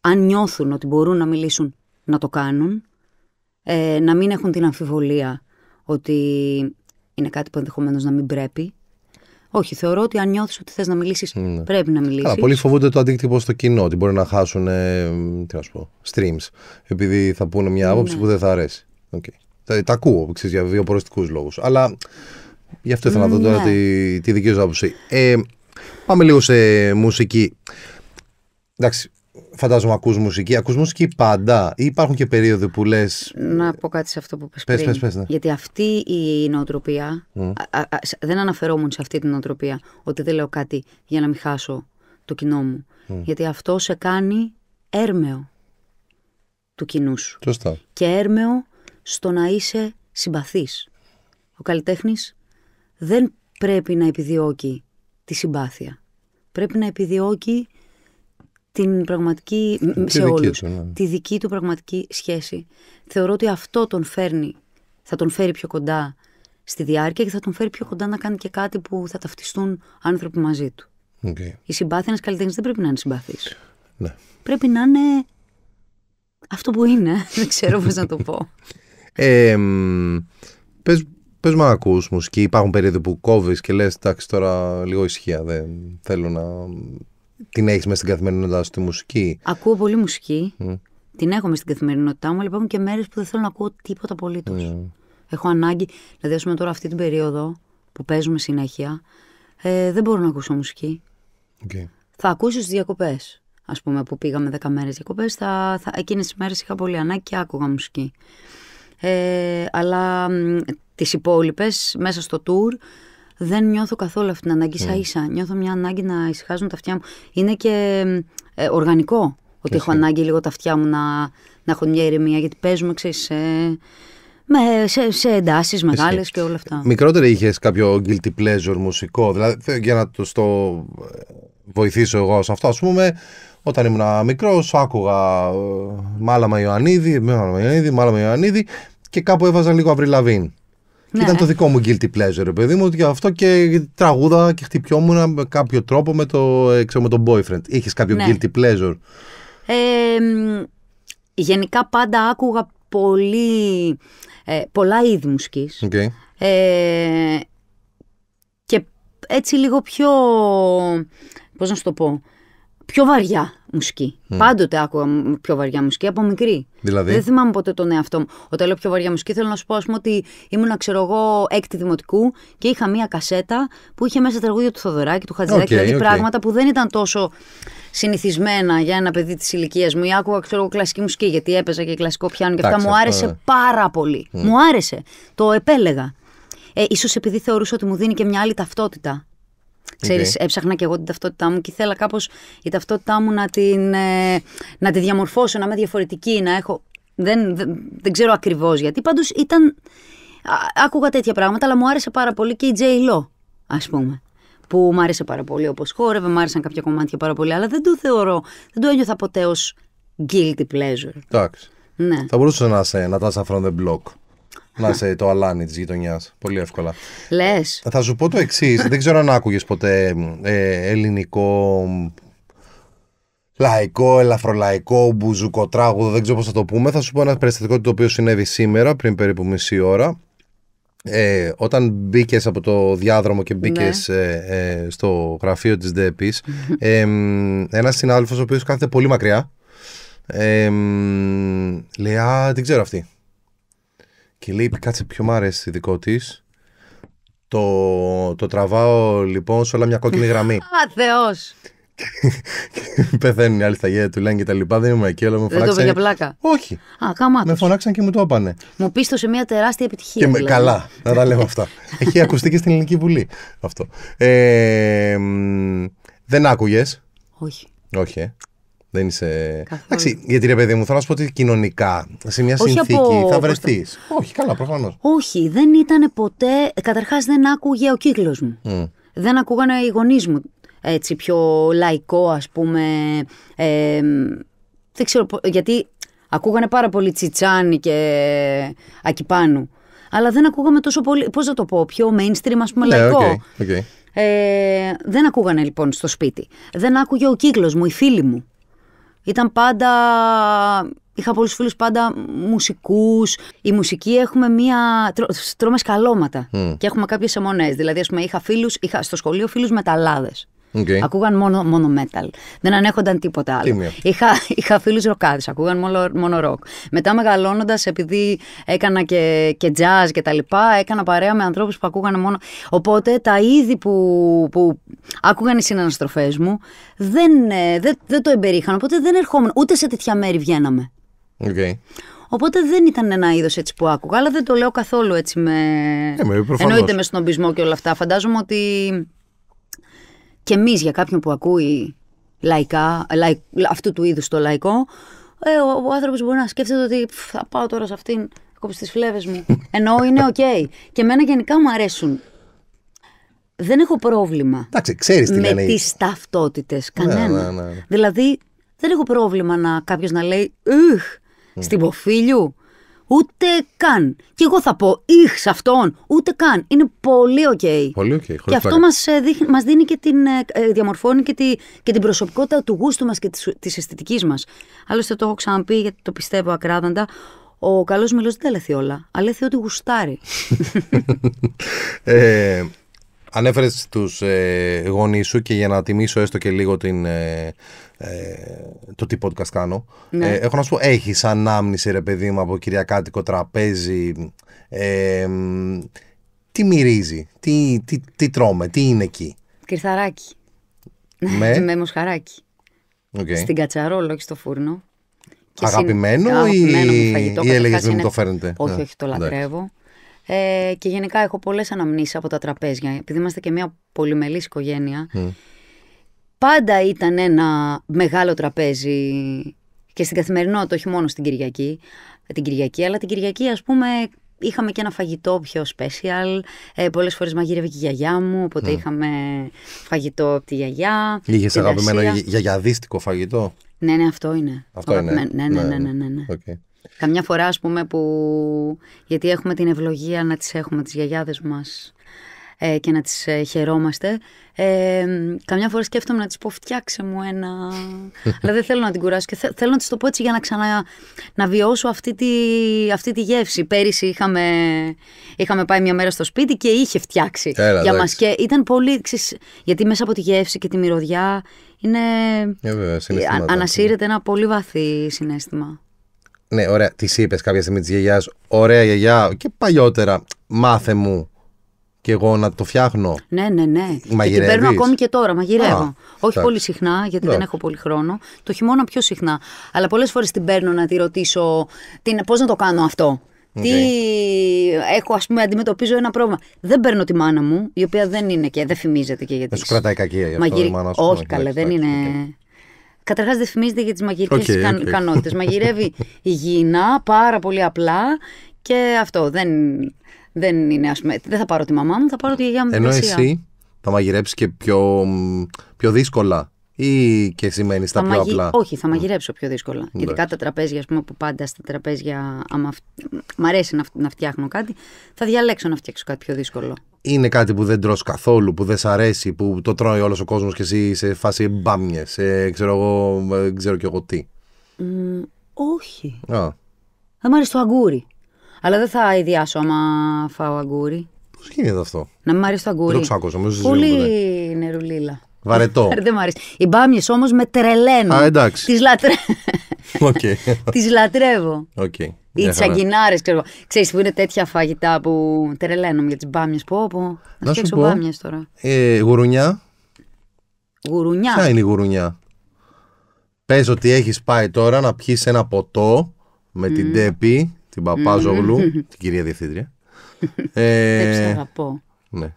αν νιώθουν ότι μπορούν να μιλήσουν, να το κάνουν, ε, να μην έχουν την αμφιβολία ότι είναι κάτι που ενδεχομένως να μην πρέπει όχι, θεωρώ ότι αν νιώθεις ότι θες να μιλήσεις, ναι. πρέπει να μιλήσεις. Αλλά πολλοί φοβούνται το αντίκτυπο στο κοινό, ότι μπορεί να χάσουν τι να πω, streams, επειδή θα πούνε μια άποψη ναι. που δεν θα αρέσει. Okay. Τα, τα ακούω για βιοποριστικού λόγους. Αλλά γι' αυτό ήθελα να δω τώρα ναι. τη, δική σου άποψη. Ε, πάμε λίγο σε μουσική. Εντάξει, Φαντάζομαι ακούς μουσική. Ακούς μουσική πάντα ή υπάρχουν και περίοδοι που λες... Να πω κάτι σε αυτό που πες, πες πριν. Ναι. Γιατί αυτή η νοοτροπία, mm. α, α, δεν αναφερόμουν σε αυτή την νοοτροπία ότι δεν λέω κάτι για να μην χάσω το κοινό μου. Γιατί αυτό σε κάνει έρμεο του κοινού σου. Σωστά. Και έρμεο στο να είσαι συμπαθής. Ο καλλιτέχνης δεν πρέπει να επιδιώκει τη συμπάθεια. Πρέπει να επιδιώκει την πραγματική, σε όλους, ναι. τη δική του πραγματική σχέση. Θεωρώ ότι αυτό τον φέρνει, θα τον φέρει πιο κοντά στη διάρκεια και θα τον φέρει πιο κοντά να κάνει και κάτι που θα ταυτιστούν άνθρωποι μαζί του. Okay. Η συμπάθεια ένα καλλιτέχνης δεν πρέπει να είναι συμπαθή. Ναι. Πρέπει να είναι αυτό που είναι. δεν ξέρω πώς να το πω. Ε, πες, πες μου να ακούς μουσική. Υπάρχουν περίοδοι που κόβεις και λες εντάξει τώρα λίγο ησυχία. Δεν θέλω να την έχεις μέσα στην καθημερινότητά σου τη μουσική. Ακούω πολύ μουσική. Την έχω μέσα στην καθημερινότητά μου, αλλά υπάρχουν και μέρες που δεν θέλω να ακούω τίποτα απολύτως. Mm. Έχω ανάγκη. Δηλαδή, ας πούμε τώρα αυτή την περίοδο που παίζουμε συνέχεια, ε, δεν μπορώ να ακούσω μουσική. Okay. Θα ακούσω τι διακοπές. Ας πούμε, που πήγαμε 10 μέρες διακοπές, θα, θα, εκείνες τις μέρες είχα πολύ ανάγκη και άκουγα μουσική. Ε, αλλά τις υπόλοιπες μέσα στο tour δεν νιώθω καθόλου αυτή την ανάγκη, σα ναι. ίσα. Νιώθω μια ανάγκη να ησυχάζουν τα αυτιά μου. Είναι και ε, οργανικό ότι έχω ανάγκη λίγο τα αυτιά μου να, να έχουν μια ηρεμία, γιατί παίζουμε, ξέρεις, σε, σε εντάσει μεγάλες και όλα αυτά. Μικρότερα είχες κάποιο guilty pleasure μουσικό. Δηλαδή, για να το, στο ε, βοηθήσω εγώ σε αυτό, ας πούμε, όταν ήμουν μικρός, άκουγα ε, Μάλαμα Ιωαννίδη, Μάλαμα Ιωαννίδη, Μάλαμα Ιωαννίδη και κάπου έβαζα λίγο Αβριλαβίν. Ναι. Ήταν ναι. το δικό μου guilty pleasure, παιδί μου, γι' αυτό και τραγούδα και χτυπιόμουν με κάποιο τρόπο με, το, ε, ξέρω, με τον boyfriend. Είχες κάποιο ναι. guilty pleasure. γενικά πάντα άκουγα πολύ, ε, πολλά είδη μουσικής. Ε, και έτσι λίγο πιο, πώς να σου το πω, πιο βαριά μουσική. Mm. Πάντοτε άκουγα πιο βαριά μουσική από μικρή. Δηλαδή. Δεν θυμάμαι ποτέ τον εαυτό μου. Όταν λέω πιο βαριά μουσική, θέλω να σου πω ας πούμε, ότι ήμουν, ξέρω εγώ, έκτη δημοτικού και είχα μία κασέτα που είχε μέσα τραγούδια του Θοδωράκη, του Χατζηδάκη, okay, δηλαδή okay. πράγματα που δεν ήταν τόσο συνηθισμένα για ένα παιδί της ηλικίας μου. Ή άκουγα, ξέρω εγώ, κλασική μουσική, γιατί έπαιζα και κλασικό πιάνο και αυτά. Μου άρεσε πάρα πολύ. Μου άρεσε. Το επέλεγα. Ε, ίσως επειδή θεωρούσα ότι μου δίνει και μια άλλη ταυτότητα Ξέρεις, okay. έψαχνα και εγώ την ταυτότητά μου και ήθελα κάπως η ταυτότητά μου να, την, ε, να τη διαμορφώσω, να είμαι διαφορετική, να έχω... Δεν, δεν, δεν ξέρω ακριβώς γιατί, πάντως ήταν... Άκουγα τέτοια πράγματα, αλλά μου άρεσε πάρα πολύ και η Τζέι Λο, ας πούμε. Που μου άρεσε πάρα πολύ όπως χόρευε, μου άρεσαν κάποια κομμάτια πάρα πολύ, αλλά δεν το θεωρώ, δεν το ένιωθα ποτέ ως guilty pleasure. Εντάξει. Ναι. Θα μπορούσε να, σε, να τα from the block να είσαι το αλάνι της γειτονιάς. Πολύ εύκολα. Λες. Θα σου πω το εξής. Δεν ξέρω αν άκουγες ποτέ ε, ελληνικό. Λαϊκό, ελαφρολαϊκό, μπουζουκοτράγουδο, δεν ξέρω πώς θα το πούμε. Θα σου πω ένα περιστατικό το οποίο συνέβη σήμερα, πριν περίπου μισή ώρα. Ε, όταν μπήκες από το διάδρομο και μπήκες ναι. ε, ε, στο γραφείο της ΔΕΠΗ, ε, ένας συνάδελφος ο οποίος κάθεται πολύ μακριά. λέει, Α, την ξέρω αυτή. Και λέει, κάτσε πιο μ' αρέσει δικό της. Το, το τραβάω λοιπόν σε όλα μια κόκκινη γραμμή. Α, Θεός! Πεθαίνουν οι άλλοι στα γέλια του, λένε και τα λοιπά. Δεν είμαι εκεί, αλλά μου φωνάξαν. Δεν το για πλάκα. Όχι. Α, κάμα με φωνάξαν και μου το έπανε. Μου σε μια τεράστια επιτυχία. Και με... Δηλαδή. Καλά, να τα λέμε αυτά. Έχει ακουστεί και στην Ελληνική Βουλή αυτό. Ε, δεν άκουγες. Όχι. Όχι. Ε. Δεν είσαι. Εντάξει, γιατί ρε παιδί μου, θέλω να σου πω ότι κοινωνικά σε μια συνθήκη θα βρεθείς. Όχι, καλά, προφανώς. Όχι, δεν ήταν ποτέ. Καταρχάς, δεν άκουγε ο κύκλος μου. Δεν ακούγανε οι γονείς μου. Έτσι, πιο λαϊκό, ας πούμε. Ε, δεν ξέρω. Γιατί ακούγανε πάρα πολύ Τσιτσάνι και Ακυπάνου. Αλλά δεν ακούγαμε τόσο πολύ. Πώς να το πω, πιο mainstream, ας πούμε, ναι, λαϊκό. Okay, Ε, δεν ακούγανε λοιπόν στο σπίτι. Δεν άκουγε ο κύκλος μου, οι φίλοι μου. Ήταν πάντα. Είχα πολλούς φίλους πάντα μουσικούς. Η μουσική έχουμε μία. Τρώμε σκαλώματα. Και έχουμε κάποιες αιμονέ. Δηλαδή, ας πούμε, είχα φίλους, Είχα στο σχολείο φίλους μεταλλάδε. Okay. Ακούγαν μόνο, μόνο metal. Δεν ανέχονταν τίποτα άλλο. Τίμιο. Είχα, είχα φίλους ροκάδες, ακούγαν μόνο, μόνο ροκ. Μετά μεγαλώνοντας, επειδή έκανα και, και jazz και τα λοιπά, έκανα παρέα με ανθρώπους που ακούγαν μόνο. Οπότε τα είδη που, που άκουγαν οι συναναστροφές μου ε, δεν, δεν, το εμπερίχαν. Οπότε δεν ερχόμουν. Ούτε σε τέτοια μέρη βγαίναμε. Okay. Οπότε δεν ήταν ένα είδος έτσι που άκουγα, αλλά δεν το λέω καθόλου έτσι με. Ε, με Εννοείται με και όλα αυτά. Φαντάζομαι ότι και εμείς για κάποιον που ακούει λαϊκά, αυτού του είδους το λαϊκό, ε, ο, ο άνθρωπος μπορεί να σκέφτεται ότι θα πάω τώρα σε αυτήν, κόψω τις φλέβες μου. Ενώ είναι οκ. Okay. Και εμένα γενικά μου αρέσουν δεν έχω πρόβλημα. τι με τις ταυτότητες. Ναι, κανένα. Ναι, ναι. Δηλαδή, δεν έχω πρόβλημα να κάποιος να λέει Ουχ, στην ποφίλιου. Ούτε καν. Και εγώ θα πω ήχ σε αυτόν. Ούτε καν. Είναι πολύ OK. Πολύ οκ. Okay, και αυτό μας, ε, μας δίνει και την, ε, ε, διαμορφώνει και, και την προσωπικότητα του γούστου μας και της, της αισθητικής μας. Άλλωστε το έχω ξαναπεί γιατί το πιστεύω ακράδαντα. Ο καλός μιλός δεν τα λέει όλα. Αλλά ότι γουστάρει. ε, Ανέφερες τους ε, σου και για να τιμήσω έστω και λίγο την, ε, το τι podcast κάνω. Ναι. Ε, έχω να σου πω, έχει ανάμνηση ρε παιδί μου από κυριακάτικο τραπέζι. Ε, τι μυρίζει, τι, τι, τι τρώμε, τι είναι εκεί. Κρυθαράκι. Με, με μοσχαράκι. Okay. Στην κατσαρόλα, όχι στο φούρνο. Και αγαπημένο, ή, αγαπημένο φαγητό, ή έλεγες το φέρνετε. Όχι, όχι, το λατρεύω. Ε, και γενικά έχω πολλές αναμνήσεις από τα τραπέζια. Επειδή είμαστε και μια πολυμελής οικογένεια, πάντα ήταν ένα μεγάλο τραπέζι και στην καθημερινότητα, όχι μόνο στην Κυριακή, την Κυριακή, αλλά την Κυριακή ας πούμε είχαμε και ένα φαγητό πιο special. Ε, Πολλές φορές μαγείρευε και η γιαγιά μου, οπότε ναι. είχαμε φαγητό από τη γιαγιά. Είχες αγαπημένο γιαγιαδίστικο φαγητό. Ναι, ναι, αυτό είναι. Αυτό είναι. Ναι, ναι, ναι. ναι, ναι. Okay. Ναι, ναι. Καμιά φορά, ας πούμε, που. Γιατί έχουμε την ευλογία να τις έχουμε τις γιαγιάδες μας, ε, και να τις ε, χαιρόμαστε. Ε, καμιά φορά σκέφτομαι να της πω φτιάξε μου ένα... Αλλά δεν θέλω να την κουράσω και θέλω να της το πω έτσι για να ξανα... να βιώσω αυτή τη, αυτή τη γεύση. Πέρυσι είχαμε, είχαμε πάει μια μέρα στο σπίτι και είχε φτιάξει για μας και ήταν πολύ... γιατί μέσα από τη γεύση και τη μυρωδιά είναι... Ε, ανασύρεται ένα πολύ βαθύ συνέστημα. Ναι, ωραία. Τη είπες κάποια στιγμή της γιαγιάς, ωραία γιαγιά, και παλιότερα, μάθε μου και εγώ να το φτιάχνω. Ναι, ναι, ναι. Και την παίρνω ακόμη και τώρα, μαγειρεύω. Α, Όχι πολύ συχνά, γιατί δεν ναι. έχω πολύ χρόνο. Το χειμώνα πιο συχνά. Αλλά πολλές φορές την παίρνω να τη ρωτήσω πώς να το κάνω αυτό. Okay. Τι έχω, ας πούμε, αντιμετωπίζω ένα πρόβλημα. Δεν παίρνω τη μάνα μου, η οποία δεν είναι και δεν φημίζεται και γιατί. Δεν σου κρατάει κακία για Μαγειρι... Μάνα, σου. Όχι, ναι, καλά, δεν είναι. Okay. Καταρχάς, δεν φημίζεται για τις μαγειρικές okay, okay. ικανότητες. Μαγειρεύει υγιεινά, πάρα πολύ απλά και αυτό. Δεν δεν είναι, ας δεν θα πάρω τη μαμά μου, θα πάρω τη γιαγιά μου. Ενώ εσύ θα μαγειρέψεις και πιο, πιο δύσκολα ή και σημαίνει τα πιο απλά. Όχι, θα μαγειρέψω πιο δύσκολα. Ειδικά τα τραπέζια, ας πούμε, που πάντα στα τραπέζια, άμα μ' αρέσει να, να φτιάχνω κάτι, θα διαλέξω να φτιάξω κάτι πιο δύσκολο. Είναι κάτι που δεν τρως καθόλου, που δεν σ' αρέσει, που το τρώει όλος ο κόσμος και εσύ σε φάση μπάμια. σε ξέρω εγώ, ε, ξέρω κι εγώ τι. όχι. Α. Θα μ' αρέσει το αγγούρι. Αλλά δεν θα ιδιάσω άμα φάω αγκούρι. Πώς γίνεται αυτό. Να μην μ' αρέσει το αγκούρι. Δεν το νομίζω. Πολύ νερουλίλα. Βαρετό. δεν μ' αρέσει. Οι μπάμιες όμως με τρελαίνουν. Α, εντάξει. Τις Τις λατρεύω. Okay. Οι τσαγκινάρες, ξέρω. Ξέρεις που είναι τέτοια φαγητά που τρελαίνουν για τις μπάμιες. Πω, πω. Να, φτιάξω μπάμιες τώρα. Ε, γουρουνιά. Γουρουνιά. Ποια είναι η γουρουνιά. Πες ότι έχεις πάει τώρα να πιεις ένα ποτό με την τέπη την Παπάζογλου, την κυρία Διευθύντρια. ε, Δεν αγαπώ. Ναι.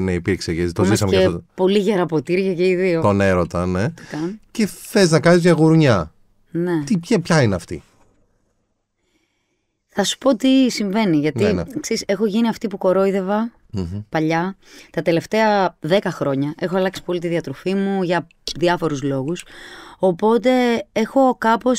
Ναι, υπήρξε και το ζήσαμε και αυτό. Πολύ γεραποτήρια και οι δύο. Τον έρωτα, ναι. Και θες να κάνεις μια γουρνιά. Ναι. Τι, ποια, ποια είναι αυτή. Θα σου πω τι συμβαίνει. Γιατί ναι, ναι. έχω γίνει αυτή που κοροϊδευα mm-hmm. παλιά. Τα τελευταία δέκα χρόνια έχω αλλάξει πολύ τη διατροφή μου για διάφορους λόγους. Οπότε έχω κάπως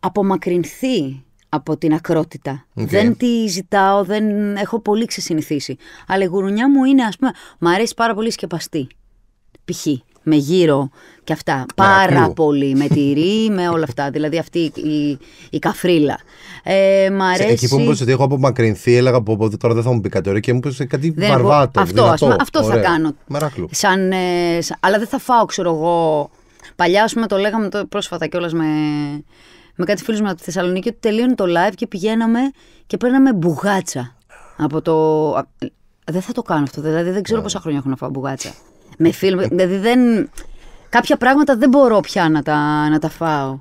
απομακρυνθεί από την ακρότητα. Δεν τη ζητάω, δεν έχω πολύ ξεσυνηθίσει. Αλλά η γουρουνιά μου είναι, ας πούμε, μου αρέσει πάρα πολύ σκεπαστή. Π.χ. με γύρω και αυτά. Πάρα πολύ. Με τυρί, με όλα αυτά. Δηλαδή αυτή η, η καφρίλα. Ε, μ' αρέσει. Εκεί που μου είπες ότι έχω απομακρυνθεί, έλεγα από τώρα δεν θα μου πει κάτι ωραίο και μου είπες κάτι δεν βαρβάτο. Αυτό, αυτό θα κάνω. Μαρακλού. Ε, σαν, αλλά δεν θα φάω, ξέρω εγώ. Παλιά, ας πούμε, το λέγαμε το πρόσφατα κιόλας με με κάτι φίλους μου από τη Θεσσαλονίκη ότι τελείωνε το live και πηγαίναμε και παίρναμε μπουγάτσα. Από το. Δεν θα το κάνω αυτό. Δηλαδή δεν ξέρω ναι. πόσα χρόνια έχω να φάω μπουγάτσα. με φίλου. Δηλαδή δεν. Κάποια πράγματα δεν μπορώ πια να τα, να τα φάω.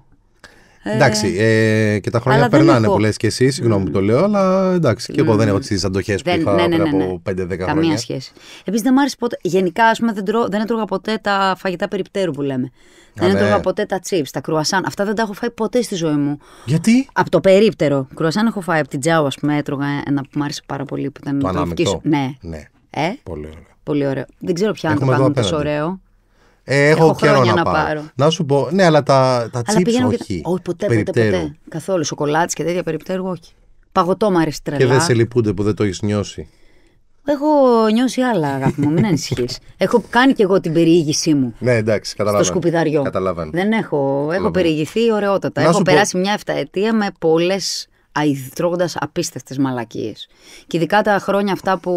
Ε, εντάξει, ε, και τα χρόνια περνάνε που λες και εσύ, συγγνώμη που το λέω, αλλά εντάξει, και εγώ δεν έχω τις αντοχές που είχα ναι, ναι, πριν ναι, από 5-10 χρόνια. Καμία σχέση. Επίσης δεν μ' άρεσε ποτέ. Γενικά, ας πούμε, δεν, έτρωγα ποτέ τα φαγητά περιπτέρου που λέμε. δεν ναι. έτρωγα ποτέ τα chips, τα κρουασάν. Αυτά δεν τα έχω φάει ποτέ στη ζωή μου. Γιατί? Από το περίπτερο. Κρουασάν έχω φάει από την Τζάου, ας πούμε, έτρωγα ένα που μου άρεσε πάρα πολύ. Που ήταν το Ναι. ναι. Ε? Πολύ ωραίο. Πολύ ωραίο. Δεν ξέρω πια αν το κάνουν τόσο ωραίο. Ε, έχω, έχω καιρό να, να πάρω. πάρω. Να σου πω, ναι, αλλά τα, τα αλλά chips όχι. Όχι, ποτέ, ποτέ, ποτέ. Καθόλου. Σοκολάτες και τέτοια περιπτέρου, όχι. Παγωτό μου αρέσει τρελά. Και δεν σε λυπούνται που δεν το έχεις νιώσει. Έχω νιώσει άλλα, αγάπη μου, μην ανησυχείς. έχω κάνει και εγώ την περιήγησή μου. Ναι, εντάξει, καταλαβαίνω. Στο σκουπιδαριό. Καταλαβαίνω. Δεν έχω. Έχω περιηγηθεί ωραιότατα. Να έχω περάσει πω... μια εφταετία με πολλές τρώγοντα απίστευτες μαλακίες. Και ειδικά τα χρόνια αυτά που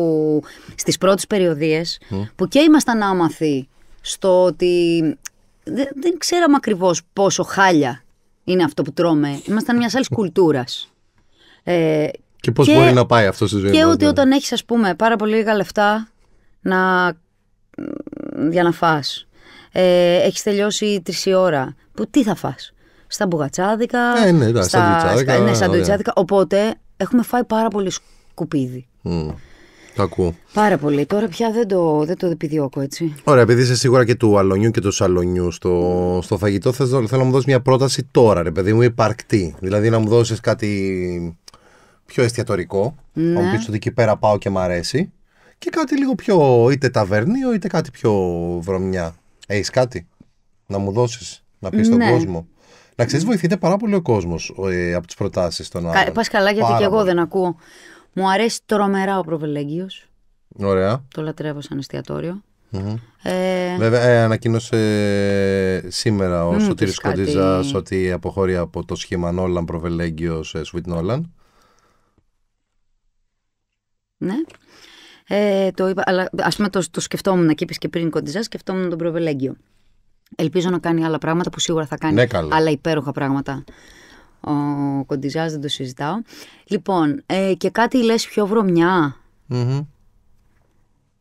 στις πρώτες περιοδίες, mm. που και ήμασταν άμαθοι στο ότι δεν, δεν ξέραμε ακριβώς πόσο χάλια είναι αυτό που τρώμε. Ήμασταν μια άλλη κουλτούρας. Ε, και πώς μπορεί να πάει αυτό στη ζωή Και ότι ναι. όταν έχεις, ας πούμε, πάρα πολύ λίγα λεφτά να... για να φας. Ε, έχεις τελειώσει τρεις ώρα. Που τι θα φας. Στα μπουγατσάδικα. Ε, ναι, ναι, στα, ναι, Οπότε έχουμε φάει πάρα πολύ σκουπίδι. Πάρα πολύ. Τώρα πια δεν το, δεν το επιδιώκω έτσι. Ωραία, επειδή είσαι σίγουρα και του αλωνιού και του σαλονιού στο, στο φαγητό, θες, θέλω να μου δώσεις μια πρόταση τώρα, ρε παιδί μου, υπαρκτή. Δηλαδή να μου δώσεις κάτι πιο εστιατορικό. Να μου ναι. πεις ότι εκεί πέρα πάω και μ' αρέσει. Και κάτι λίγο πιο είτε ταβερνίο είτε κάτι πιο βρωμιά. Έχεις κάτι να μου δώσεις, να πεις ναι. στον κόσμο. Να ξέρεις, βοηθείται πάρα πολύ ο κόσμος ε, από τις προτάσεις των άλλων. Πας καλά, γιατί και εγώ δεν ακούω. Μου αρέσει τρομερά ο προβελέγγυο. Ωραία. Το λατρεύω σαν εστιατοριο ε, Βέβαια, ε, ανακοίνωσε ε, σήμερα ο Σωτήρη Κοντιζά ότι αποχωρεί από το σχήμα Νόλαν Προβελέγγυο σε Sweet Nolan. Ναι. Ε, το είπα, αλλά ας πούμε το, σκεφτόμουν και και πριν Κοντιζά, σκεφτόμουν τον Προβελέγγυο. Ελπίζω να κάνει άλλα πράγματα που σίγουρα θα κάνει. Ναι, Άλλα υπέροχα πράγματα ο Κοντιζάς, δεν το συζητάω. Λοιπόν, ε, και κάτι λες πιο βρωμια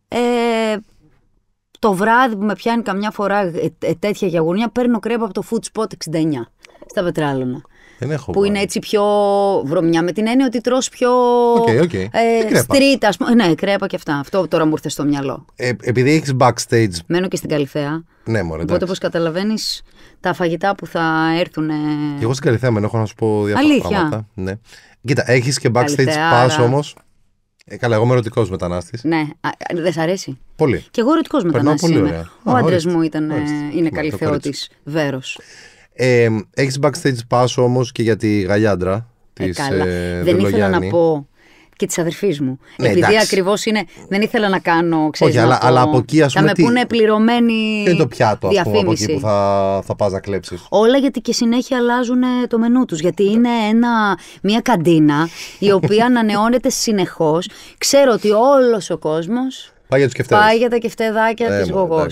Ε, το βράδυ που με πιάνει καμιά φορά ε, ε, τέτοια γιαγουνιά, παίρνω κρέμπα από το food spot 69 στα πετράλωνα που είναι έτσι πιο βρωμιά με την έννοια ότι τρως πιο okay, στρίτα. Ε, ε, ναι, κρέπα και αυτά. Αυτό τώρα μου ήρθε στο μυαλό. Ε, επειδή έχεις backstage. Μένω και στην Καλυθέα. Ναι, μωρέ, Οπότε όπως καταλαβαίνεις τα φαγητά που θα έρθουν. Και εγώ στην Καλυθέα με έχω να σου πω διάφορα Αλήθεια. πράγματα. Ναι. Κοίτα, έχεις και backstage pass όμως. Ε, καλά, εγώ είμαι ερωτικός μετανάστης. Ναι, δεν σ' αρέσει. Πολύ. Και εγώ ερωτικός μετανάστη. Ο άντρα μου ήταν, ε, είναι καλυθεώτη Βέρο. Ε, Έχεις backstage pass όμως και για τη Γαλιάντρα. Ε, της, ε, καλά. Δεν ήθελα να πω και της αδερφής μου. Ναι, Επειδή ακριβώς είναι. Δεν ήθελα να κάνω. Ξέρεις, Όχι, αλλά, από εκεί ας πούμε. Θα με πούνε πληρωμένη. Τι είναι το πιάτο ας πούμε, από εκεί που θα, θα πας να κλέψεις. Όλα γιατί και συνέχεια αλλάζουν ε, το μενού τους. Γιατί είναι ένα, μια καντίνα η οποία ανανεώνεται συνεχώς. Ξέρω ότι όλος ο κόσμος. Πάει για, τα κεφτεδάκια ε, της Γογό.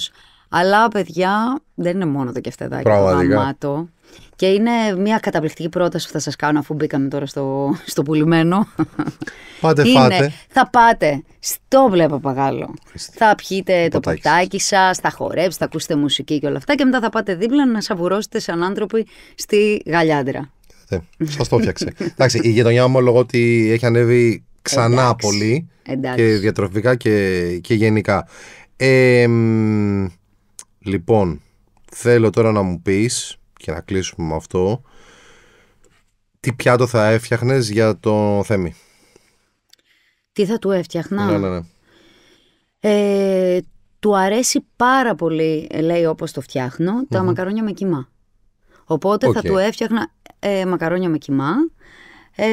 Αλλά παιδιά, δεν είναι μόνο το κεφτεδάκι το γαμάτο. Και είναι μια καταπληκτική πρόταση που θα σας κάνω αφού μπήκαμε τώρα στο, στο πουλημένο. Πάτε, είναι, Θα πάτε στο παγάλο. Χριστή. Θα πιείτε το ποτάκι σας, θα χορέψετε, θα ακούσετε μουσική και όλα αυτά και μετά θα πάτε δίπλα να σαβουρώσετε σαν άνθρωποι στη γαλιάντρα. Σας το φτιάξε. Εντάξει, η γειτονιά μου ομολογώ ότι έχει ανέβει ξανά πολύ. Και διατροφικά και, και γενικά. Ε, Λοιπόν, θέλω τώρα να μου πεις και να κλείσουμε με αυτό τι πιάτο θα έφτιαχνες για το Θέμη. Τι θα του έφτιαχνα. Ναι, ναι, ναι. Ε, του αρέσει πάρα πολύ, λέει όπως το φτιαχνω τα μακαρόνια με κοιμά. Οπότε θα του έφτιαχνα ε, μακαρόνια με κοιμά ε,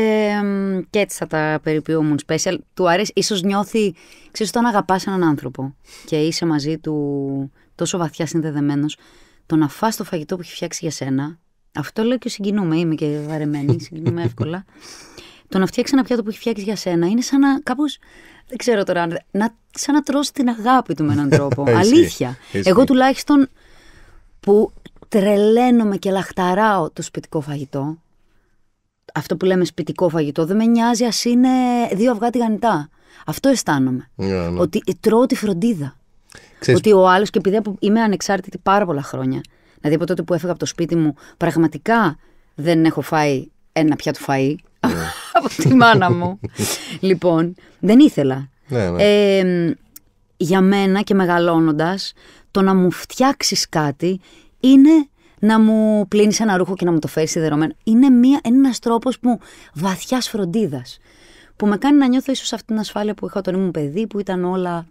και έτσι θα τα περιποιούμουν special. Του αρέσει, ίσως νιώθει, ξέρεις, όταν αγαπάς έναν άνθρωπο και είσαι μαζί του τόσο βαθιά συνδεδεμένος, το να φά το φαγητό που έχει φτιάξει για σένα. Αυτό λέω και συγκινούμε, είμαι και βαρεμένη, συγκινούμε εύκολα. Το να φτιάξει ένα πιάτο που έχει φτιάξει για σένα είναι σαν να κάπως. Δεν ξέρω τώρα. Να, σαν να τρώσει την αγάπη του με έναν τρόπο. Αλήθεια. Εγώ τουλάχιστον που τρελαίνομαι και λαχταράω το σπιτικό φαγητό. Αυτό που λέμε σπιτικό φαγητό δεν με νοιάζει, ας είναι δύο αυγά τηγανιτά. Αυτό αισθάνομαι. Yeah, ναι, ναι. Ότι τρώω τη φροντίδα. Ξέρεις... Ότι ο άλλος, και επειδή είμαι ανεξάρτητη πάρα πολλά χρόνια, δηλαδή από τότε που έφυγα από το σπίτι μου, πραγματικά δεν έχω φάει ένα πιάτο φαΐ ναι. από τη μάνα μου. λοιπόν, δεν ήθελα. Ε, για μένα και μεγαλώνοντας, το να μου φτιάξεις κάτι είναι να μου πλύνεις ένα ρούχο και να μου το φέρεις σιδερωμένο. Είναι ένας τρόπος μου που βαθιάς φροντίδας, που με κάνει να νιώθω ίσως αυτή την ασφάλεια που είχα όταν ήμουν παιδί, που ήταν όλα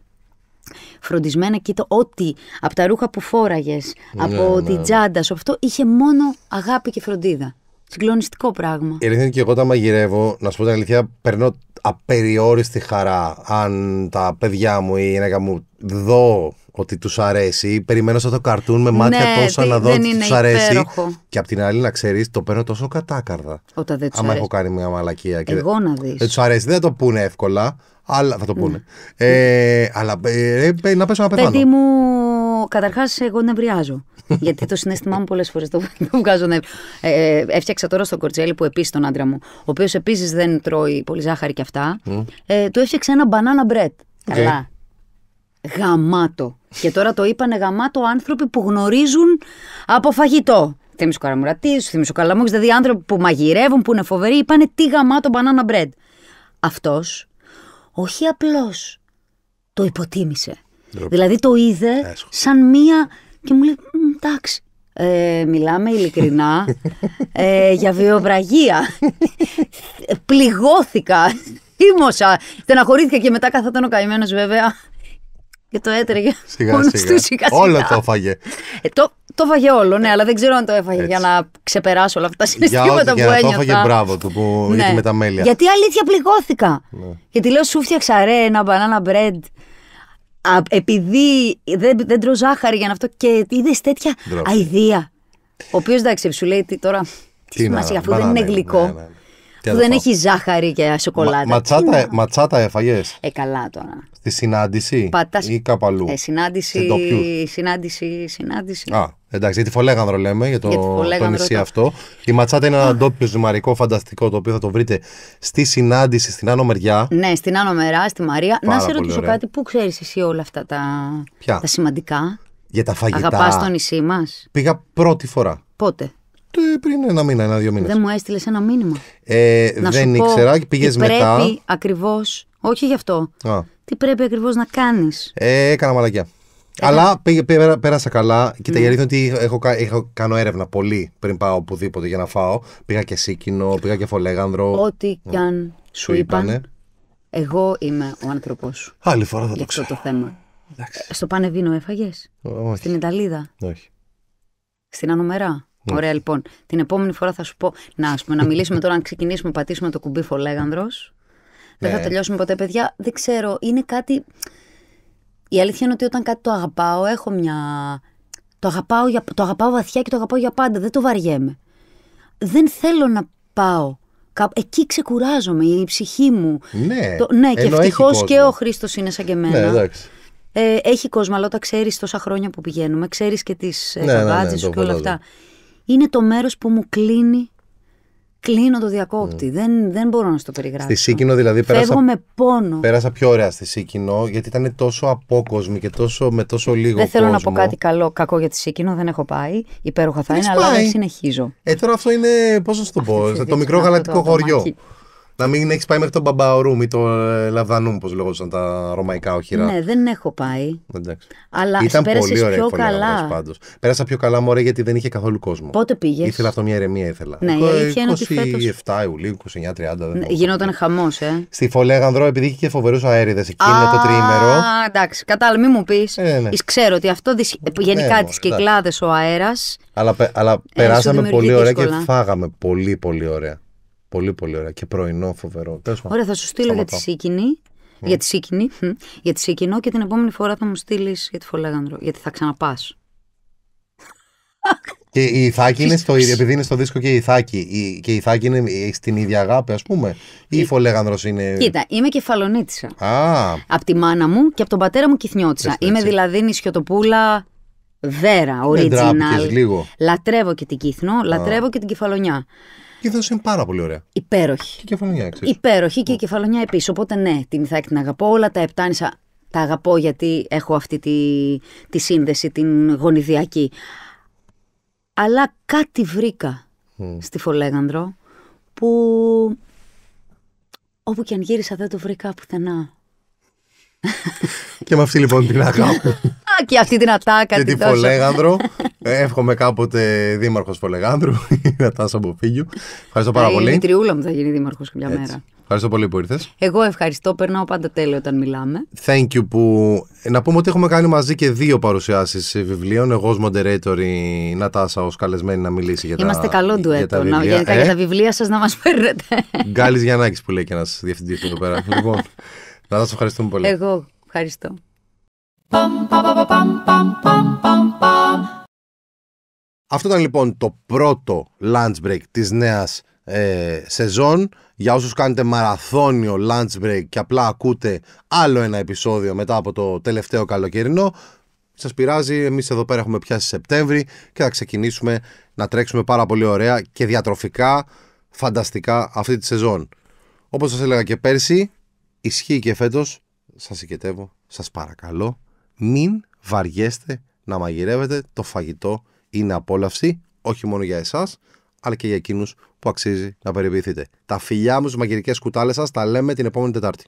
φροντισμένα κοίτα, ό,τι από τα ρούχα που φόραγες, ναι, από ναι, την τσάντα σου, αυτό είχε μόνο αγάπη και φροντίδα. Συγκλονιστικό πράγμα. Η αλήθεια και εγώ τα μαγειρεύω, να σου πω την αλήθεια, περνώ απεριόριστη χαρά αν τα παιδιά μου ή η γυναίκα μου δω ότι τους αρέσει. Περιμένω σε αυτό το καρτούν με μάτια ναι, τόσο να δω ότι τους αρέσει. Και απ' την άλλη, να ξέρεις, το παίρνω τόσο κατάκαρδα. Όταν δεν τους αρέσει. Άμα έχω κάνει μια μαλακία και. Εγώ να δεις Δεν τους αρέσει, δεν το πούνε εύκολα. Αλλά θα το πούνε. Ε, αλλά ε, ε να πέσω να πεθάνω. Παιδί μου, καταρχάς, εγώ νευριάζω. γιατί το συνέστημά μου πολλές φορές το, βγάζω νεύ... Ε, ε, έφτιαξα τώρα στον Κορτζέλη που επίσης τον άντρα μου, ο οποίος επίσης δεν τρώει πολύ ζάχαρη και αυτά. ε, του έφτιαξα ένα μπανάνα bread. Okay. Καλά. Γαμάτο. και τώρα το είπανε γαμάτο άνθρωποι που γνωρίζουν από φαγητό. ο Καραμουρατή, ο Καλαμούκης, δηλαδή άνθρωποι που μαγειρεύουν, που είναι φοβεροί, είπανε τι γαμάτο banana bread. Αυτός όχι απλώς το υποτίμησε. Δηλαδή το είδε σαν μία και μου λέει εντάξει. Ε, μιλάμε ειλικρινά ε, για βιοβραγία. Πληγώθηκα. θύμωσα, Στεναχωρήθηκα και μετά καθόταν ο καημένος βέβαια. Και το έτρεγε. Σιγά, σιγά. Του, σιγά, Όλο το έφαγε. Ε, το έφαγε όλο, ναι, ε, αλλά δεν ξέρω αν το έφαγε για να ξεπεράσω όλα αυτά τα συναισθήματα που ένιωθα. Για το έφαγε μπράβο του που, ναι. για τη μεταμέλεια. Γιατί αλήθεια πληγώθηκα. Ναι. Γιατί λέω σου φτιάξα ρε ένα banana bread. επειδή δεν, δεν τρώω ζάχαρη για να αυτό και είδες τέτοια αηδία. Ο οποίος εντάξει, σου λέει τώρα. Τι αυτό αφού δεν είναι γλυκό. Ναι, ναι, ναι. που δεν έχει ζάχαρη και σοκολάτα. Μα, ματσάτα, ματσάτα έφαγες. Ε, καλά τώρα. Στη συνάντηση ή κάπου αλλού. Ε, συνάντηση, συνάντηση, συνάντηση. Α, Εντάξει, για τη Φολέγανδρο λέμε, για το, για νησί αυτό. Η Ματσάτα είναι ένα ντόπιο ζυμαρικό φανταστικό το οποίο θα το βρείτε στη συνάντηση στην Άνω Μεριά. Ναι, στην Άνω Μερά στη Μαρία. να σε ρωτήσω ωραία. κάτι, πού ξέρεις εσύ όλα αυτά τα, τα σημαντικά. Για τα φαγητά. Αγαπάς το νησί μας. Πήγα πρώτη φορά. Πότε. Πριν ένα μήνα, ένα-δύο μήνες. Δεν μου έστειλες ένα μήνυμα. Ε, δεν σου ήξερα, πήγε μετά. Πρέπει ακριβώς. Όχι γι' αυτό. Α. Τι πρέπει ακριβώς να κάνεις. Ε, έκανα μαλακιά. Αλλά πέρασα καλά. Κοίτα, η ναι. αλήθεια ότι έχω, έχω, κάνω έρευνα πολύ πριν πάω οπουδήποτε για να φάω. Πήγα και Σίκινο, πήγα και Φολέγανδρο. Ό,τι ναι. κι αν σου είπανε. εγώ είμαι ο άνθρωπό Άλλη φορά θα το ξέρω. το θέμα. Ε, στο Πανεβίνο έφαγες. Στην Ιταλίδα. Όχι. Στην Ανομερά. Ναι. Ωραία, λοιπόν. Την επόμενη φορά θα σου πω να, ας πούμε, να μιλήσουμε τώρα, αν ξεκινήσουμε, πατήσουμε το κουμπί φολέγανδρος. Δεν θα τελειώσουμε ποτέ, παιδιά. Δεν ξέρω. Είναι κάτι. Η αλήθεια είναι ότι όταν κάτι το αγαπάω, έχω μια. Το αγαπάω, για... το αγαπάω βαθιά και το αγαπάω για πάντα. Δεν το βαριέμαι. Δεν θέλω να πάω. Εκεί ξεκουράζομαι, η ψυχή μου. Ναι, ναι και ευτυχώς και ο Χρήστος είναι σαν και εμένα. Ναι, Ε, έχει κόσμο, αλλά όταν ξέρεις τόσα χρόνια που πηγαίνουμε, ξέρεις και τις ε, ναι, ναι, ναι και όλα αυτά. Είναι το μέρος που μου κλείνει Κλείνω το διακόπτη. Δεν, δεν μπορώ να στο περιγράψω. Στη Σίκινο δηλαδή πέρασα. Φεύγω με πόνο. Πέρασα πιο ωραία στη Σίκινο γιατί ήταν τόσο απόκοσμη και τόσο, με τόσο λίγο. Δεν θέλω να πω κάτι καλό, κακό για τη Σίκινο, δεν έχω πάει. Υπέροχα θα είναι, αλλά δεν συνεχίζω. Ε, τώρα αυτό είναι, πώς να σου το πω, ε, το μικρό γαλατικό χωριό. Να μην έχεις πάει μέχρι τον Μπαμπαορούμ ή τον ε, Λαβδανούμ, όπω λέγονταν τα ρωμαϊκά οχυρά. Ναι, δεν έχω πάει. Εντάξει. Αλλά ήταν πολύ ωραία πιο καλά. Πάντως. Πέρασα πιο καλά, μωρέ, γιατί δεν είχε καθόλου κόσμο. Πότε πήγες. Ήθελα αυτό μια ηρεμία, ήθελα. Ναι, η αλήθεια είναι ότι 27 Ιουλίου, 29-30. Ναι, γινόταν χαμός, ε. Στη Φολέγανδρο, επειδή είχε και φοβερούς αέριδες εκείνο το τρίμερο. Α, εντάξει, κατάλαβα, μη μου πεις. Ε, ναι. Ξέρω ότι αυτό ε, ναι, γενικά τι κυκλάδες ο αέρας. Αλλά περάσαμε πολύ ωραία και φάγαμε πολύ, πολύ ωραία. Πολύ, πολύ ωραία. Και πρωινό, φοβερό. Ωραία, θα σου στείλω για τη Σίκινη. Ναι. Για τη Σίκινη. Για τη Σίκινο και την επόμενη φορά θα μου στείλεις για τη Φολέγανδρο. Γιατί θα ξαναπάς. Και η Ιθάκη είναι στο ίδιο, επειδή είναι στο δίσκο και η Ιθάκη. και η Ιθάκη είναι στην ίδια αγάπη, ας πούμε. Ή η ε, Φολέγανδρος είναι. Κοίτα, είμαι κεφαλονίτησα. Α. Από τη μάνα μου και από τον πατέρα μου κυθνιώτησα. Είμαι δηλαδή νησιωτοπούλα Βέρα, original. Λατρεύω και την Κύθνο, λατρεύω και την Κεφαλονιά. Είδο είναι πάρα πολύ ωραία. Υπέροχη. Και η κεφαλονιά, εξής. Υπέροχη και η κεφαλονιά επίσης. Οπότε ναι, την Ιθάκη την αγαπώ. Όλα τα επτάνησα τα αγαπώ γιατί έχω αυτή τη, τη σύνδεση, την γονιδιακή. Αλλά κάτι βρήκα στη Φολέγανδρο που όπου και αν γύρισα δεν το βρήκα πουθενά. και με αυτή λοιπόν την αγάπη. και αυτή την ατάκα. Και την Φολέγανδρο Εύχομαι κάποτε δήμαρχος Πολεγάνδρου ή να τάσω από φύγιο. Ευχαριστώ πάρα πολύ. Η Νατάσα μποφιγιου ευχαριστω παρα πολυ η τριουλα μου θα γίνει δήμαρχος μια μέρα. Ευχαριστώ πολύ που ήρθες. Εγώ ευχαριστώ. Περνάω πάντα τέλειο όταν μιλάμε. Thank you που. Να πούμε ότι έχουμε κάνει μαζί και δύο παρουσιάσεις βιβλίων. Εγώ ως moderator, η Νατάσα ως καλεσμένη να μιλήσει για Είμαστε τα Είμαστε καλό ντουέτο. Για τα βιβλία, να, ε? τα βιβλία σας να μας παίρνετε. Γκάλι Γιαννάκης που λέει και ένας διευθυντής εδώ πέρα. λοιπόν, να σα ευχαριστούμε πολύ. Εγώ ευχαριστώ. Αυτό ήταν λοιπόν το πρώτο lunch break της νέας ε, σεζόν. Για όσους κάνετε μαραθώνιο lunch break και απλά ακούτε άλλο ένα επεισόδιο μετά από το τελευταίο καλοκαιρινό, σας πειράζει, εμείς εδώ πέρα έχουμε πιάσει Σεπτέμβρη και θα ξεκινήσουμε να τρέξουμε πάρα πολύ ωραία και διατροφικά φανταστικά αυτή τη σεζόν. Όπως σας έλεγα και πέρσι, ισχύει και φέτος, σας συγκετεύω, σας παρακαλώ, μην βαριέστε να μαγειρεύετε το φαγητό είναι απόλαυση όχι μόνο για εσάς, αλλά και για εκείνους που αξίζει να περιποιηθείτε. Τα φιλιά μου στις μαγειρικές κουτάλες σας τα λέμε την επόμενη Τετάρτη.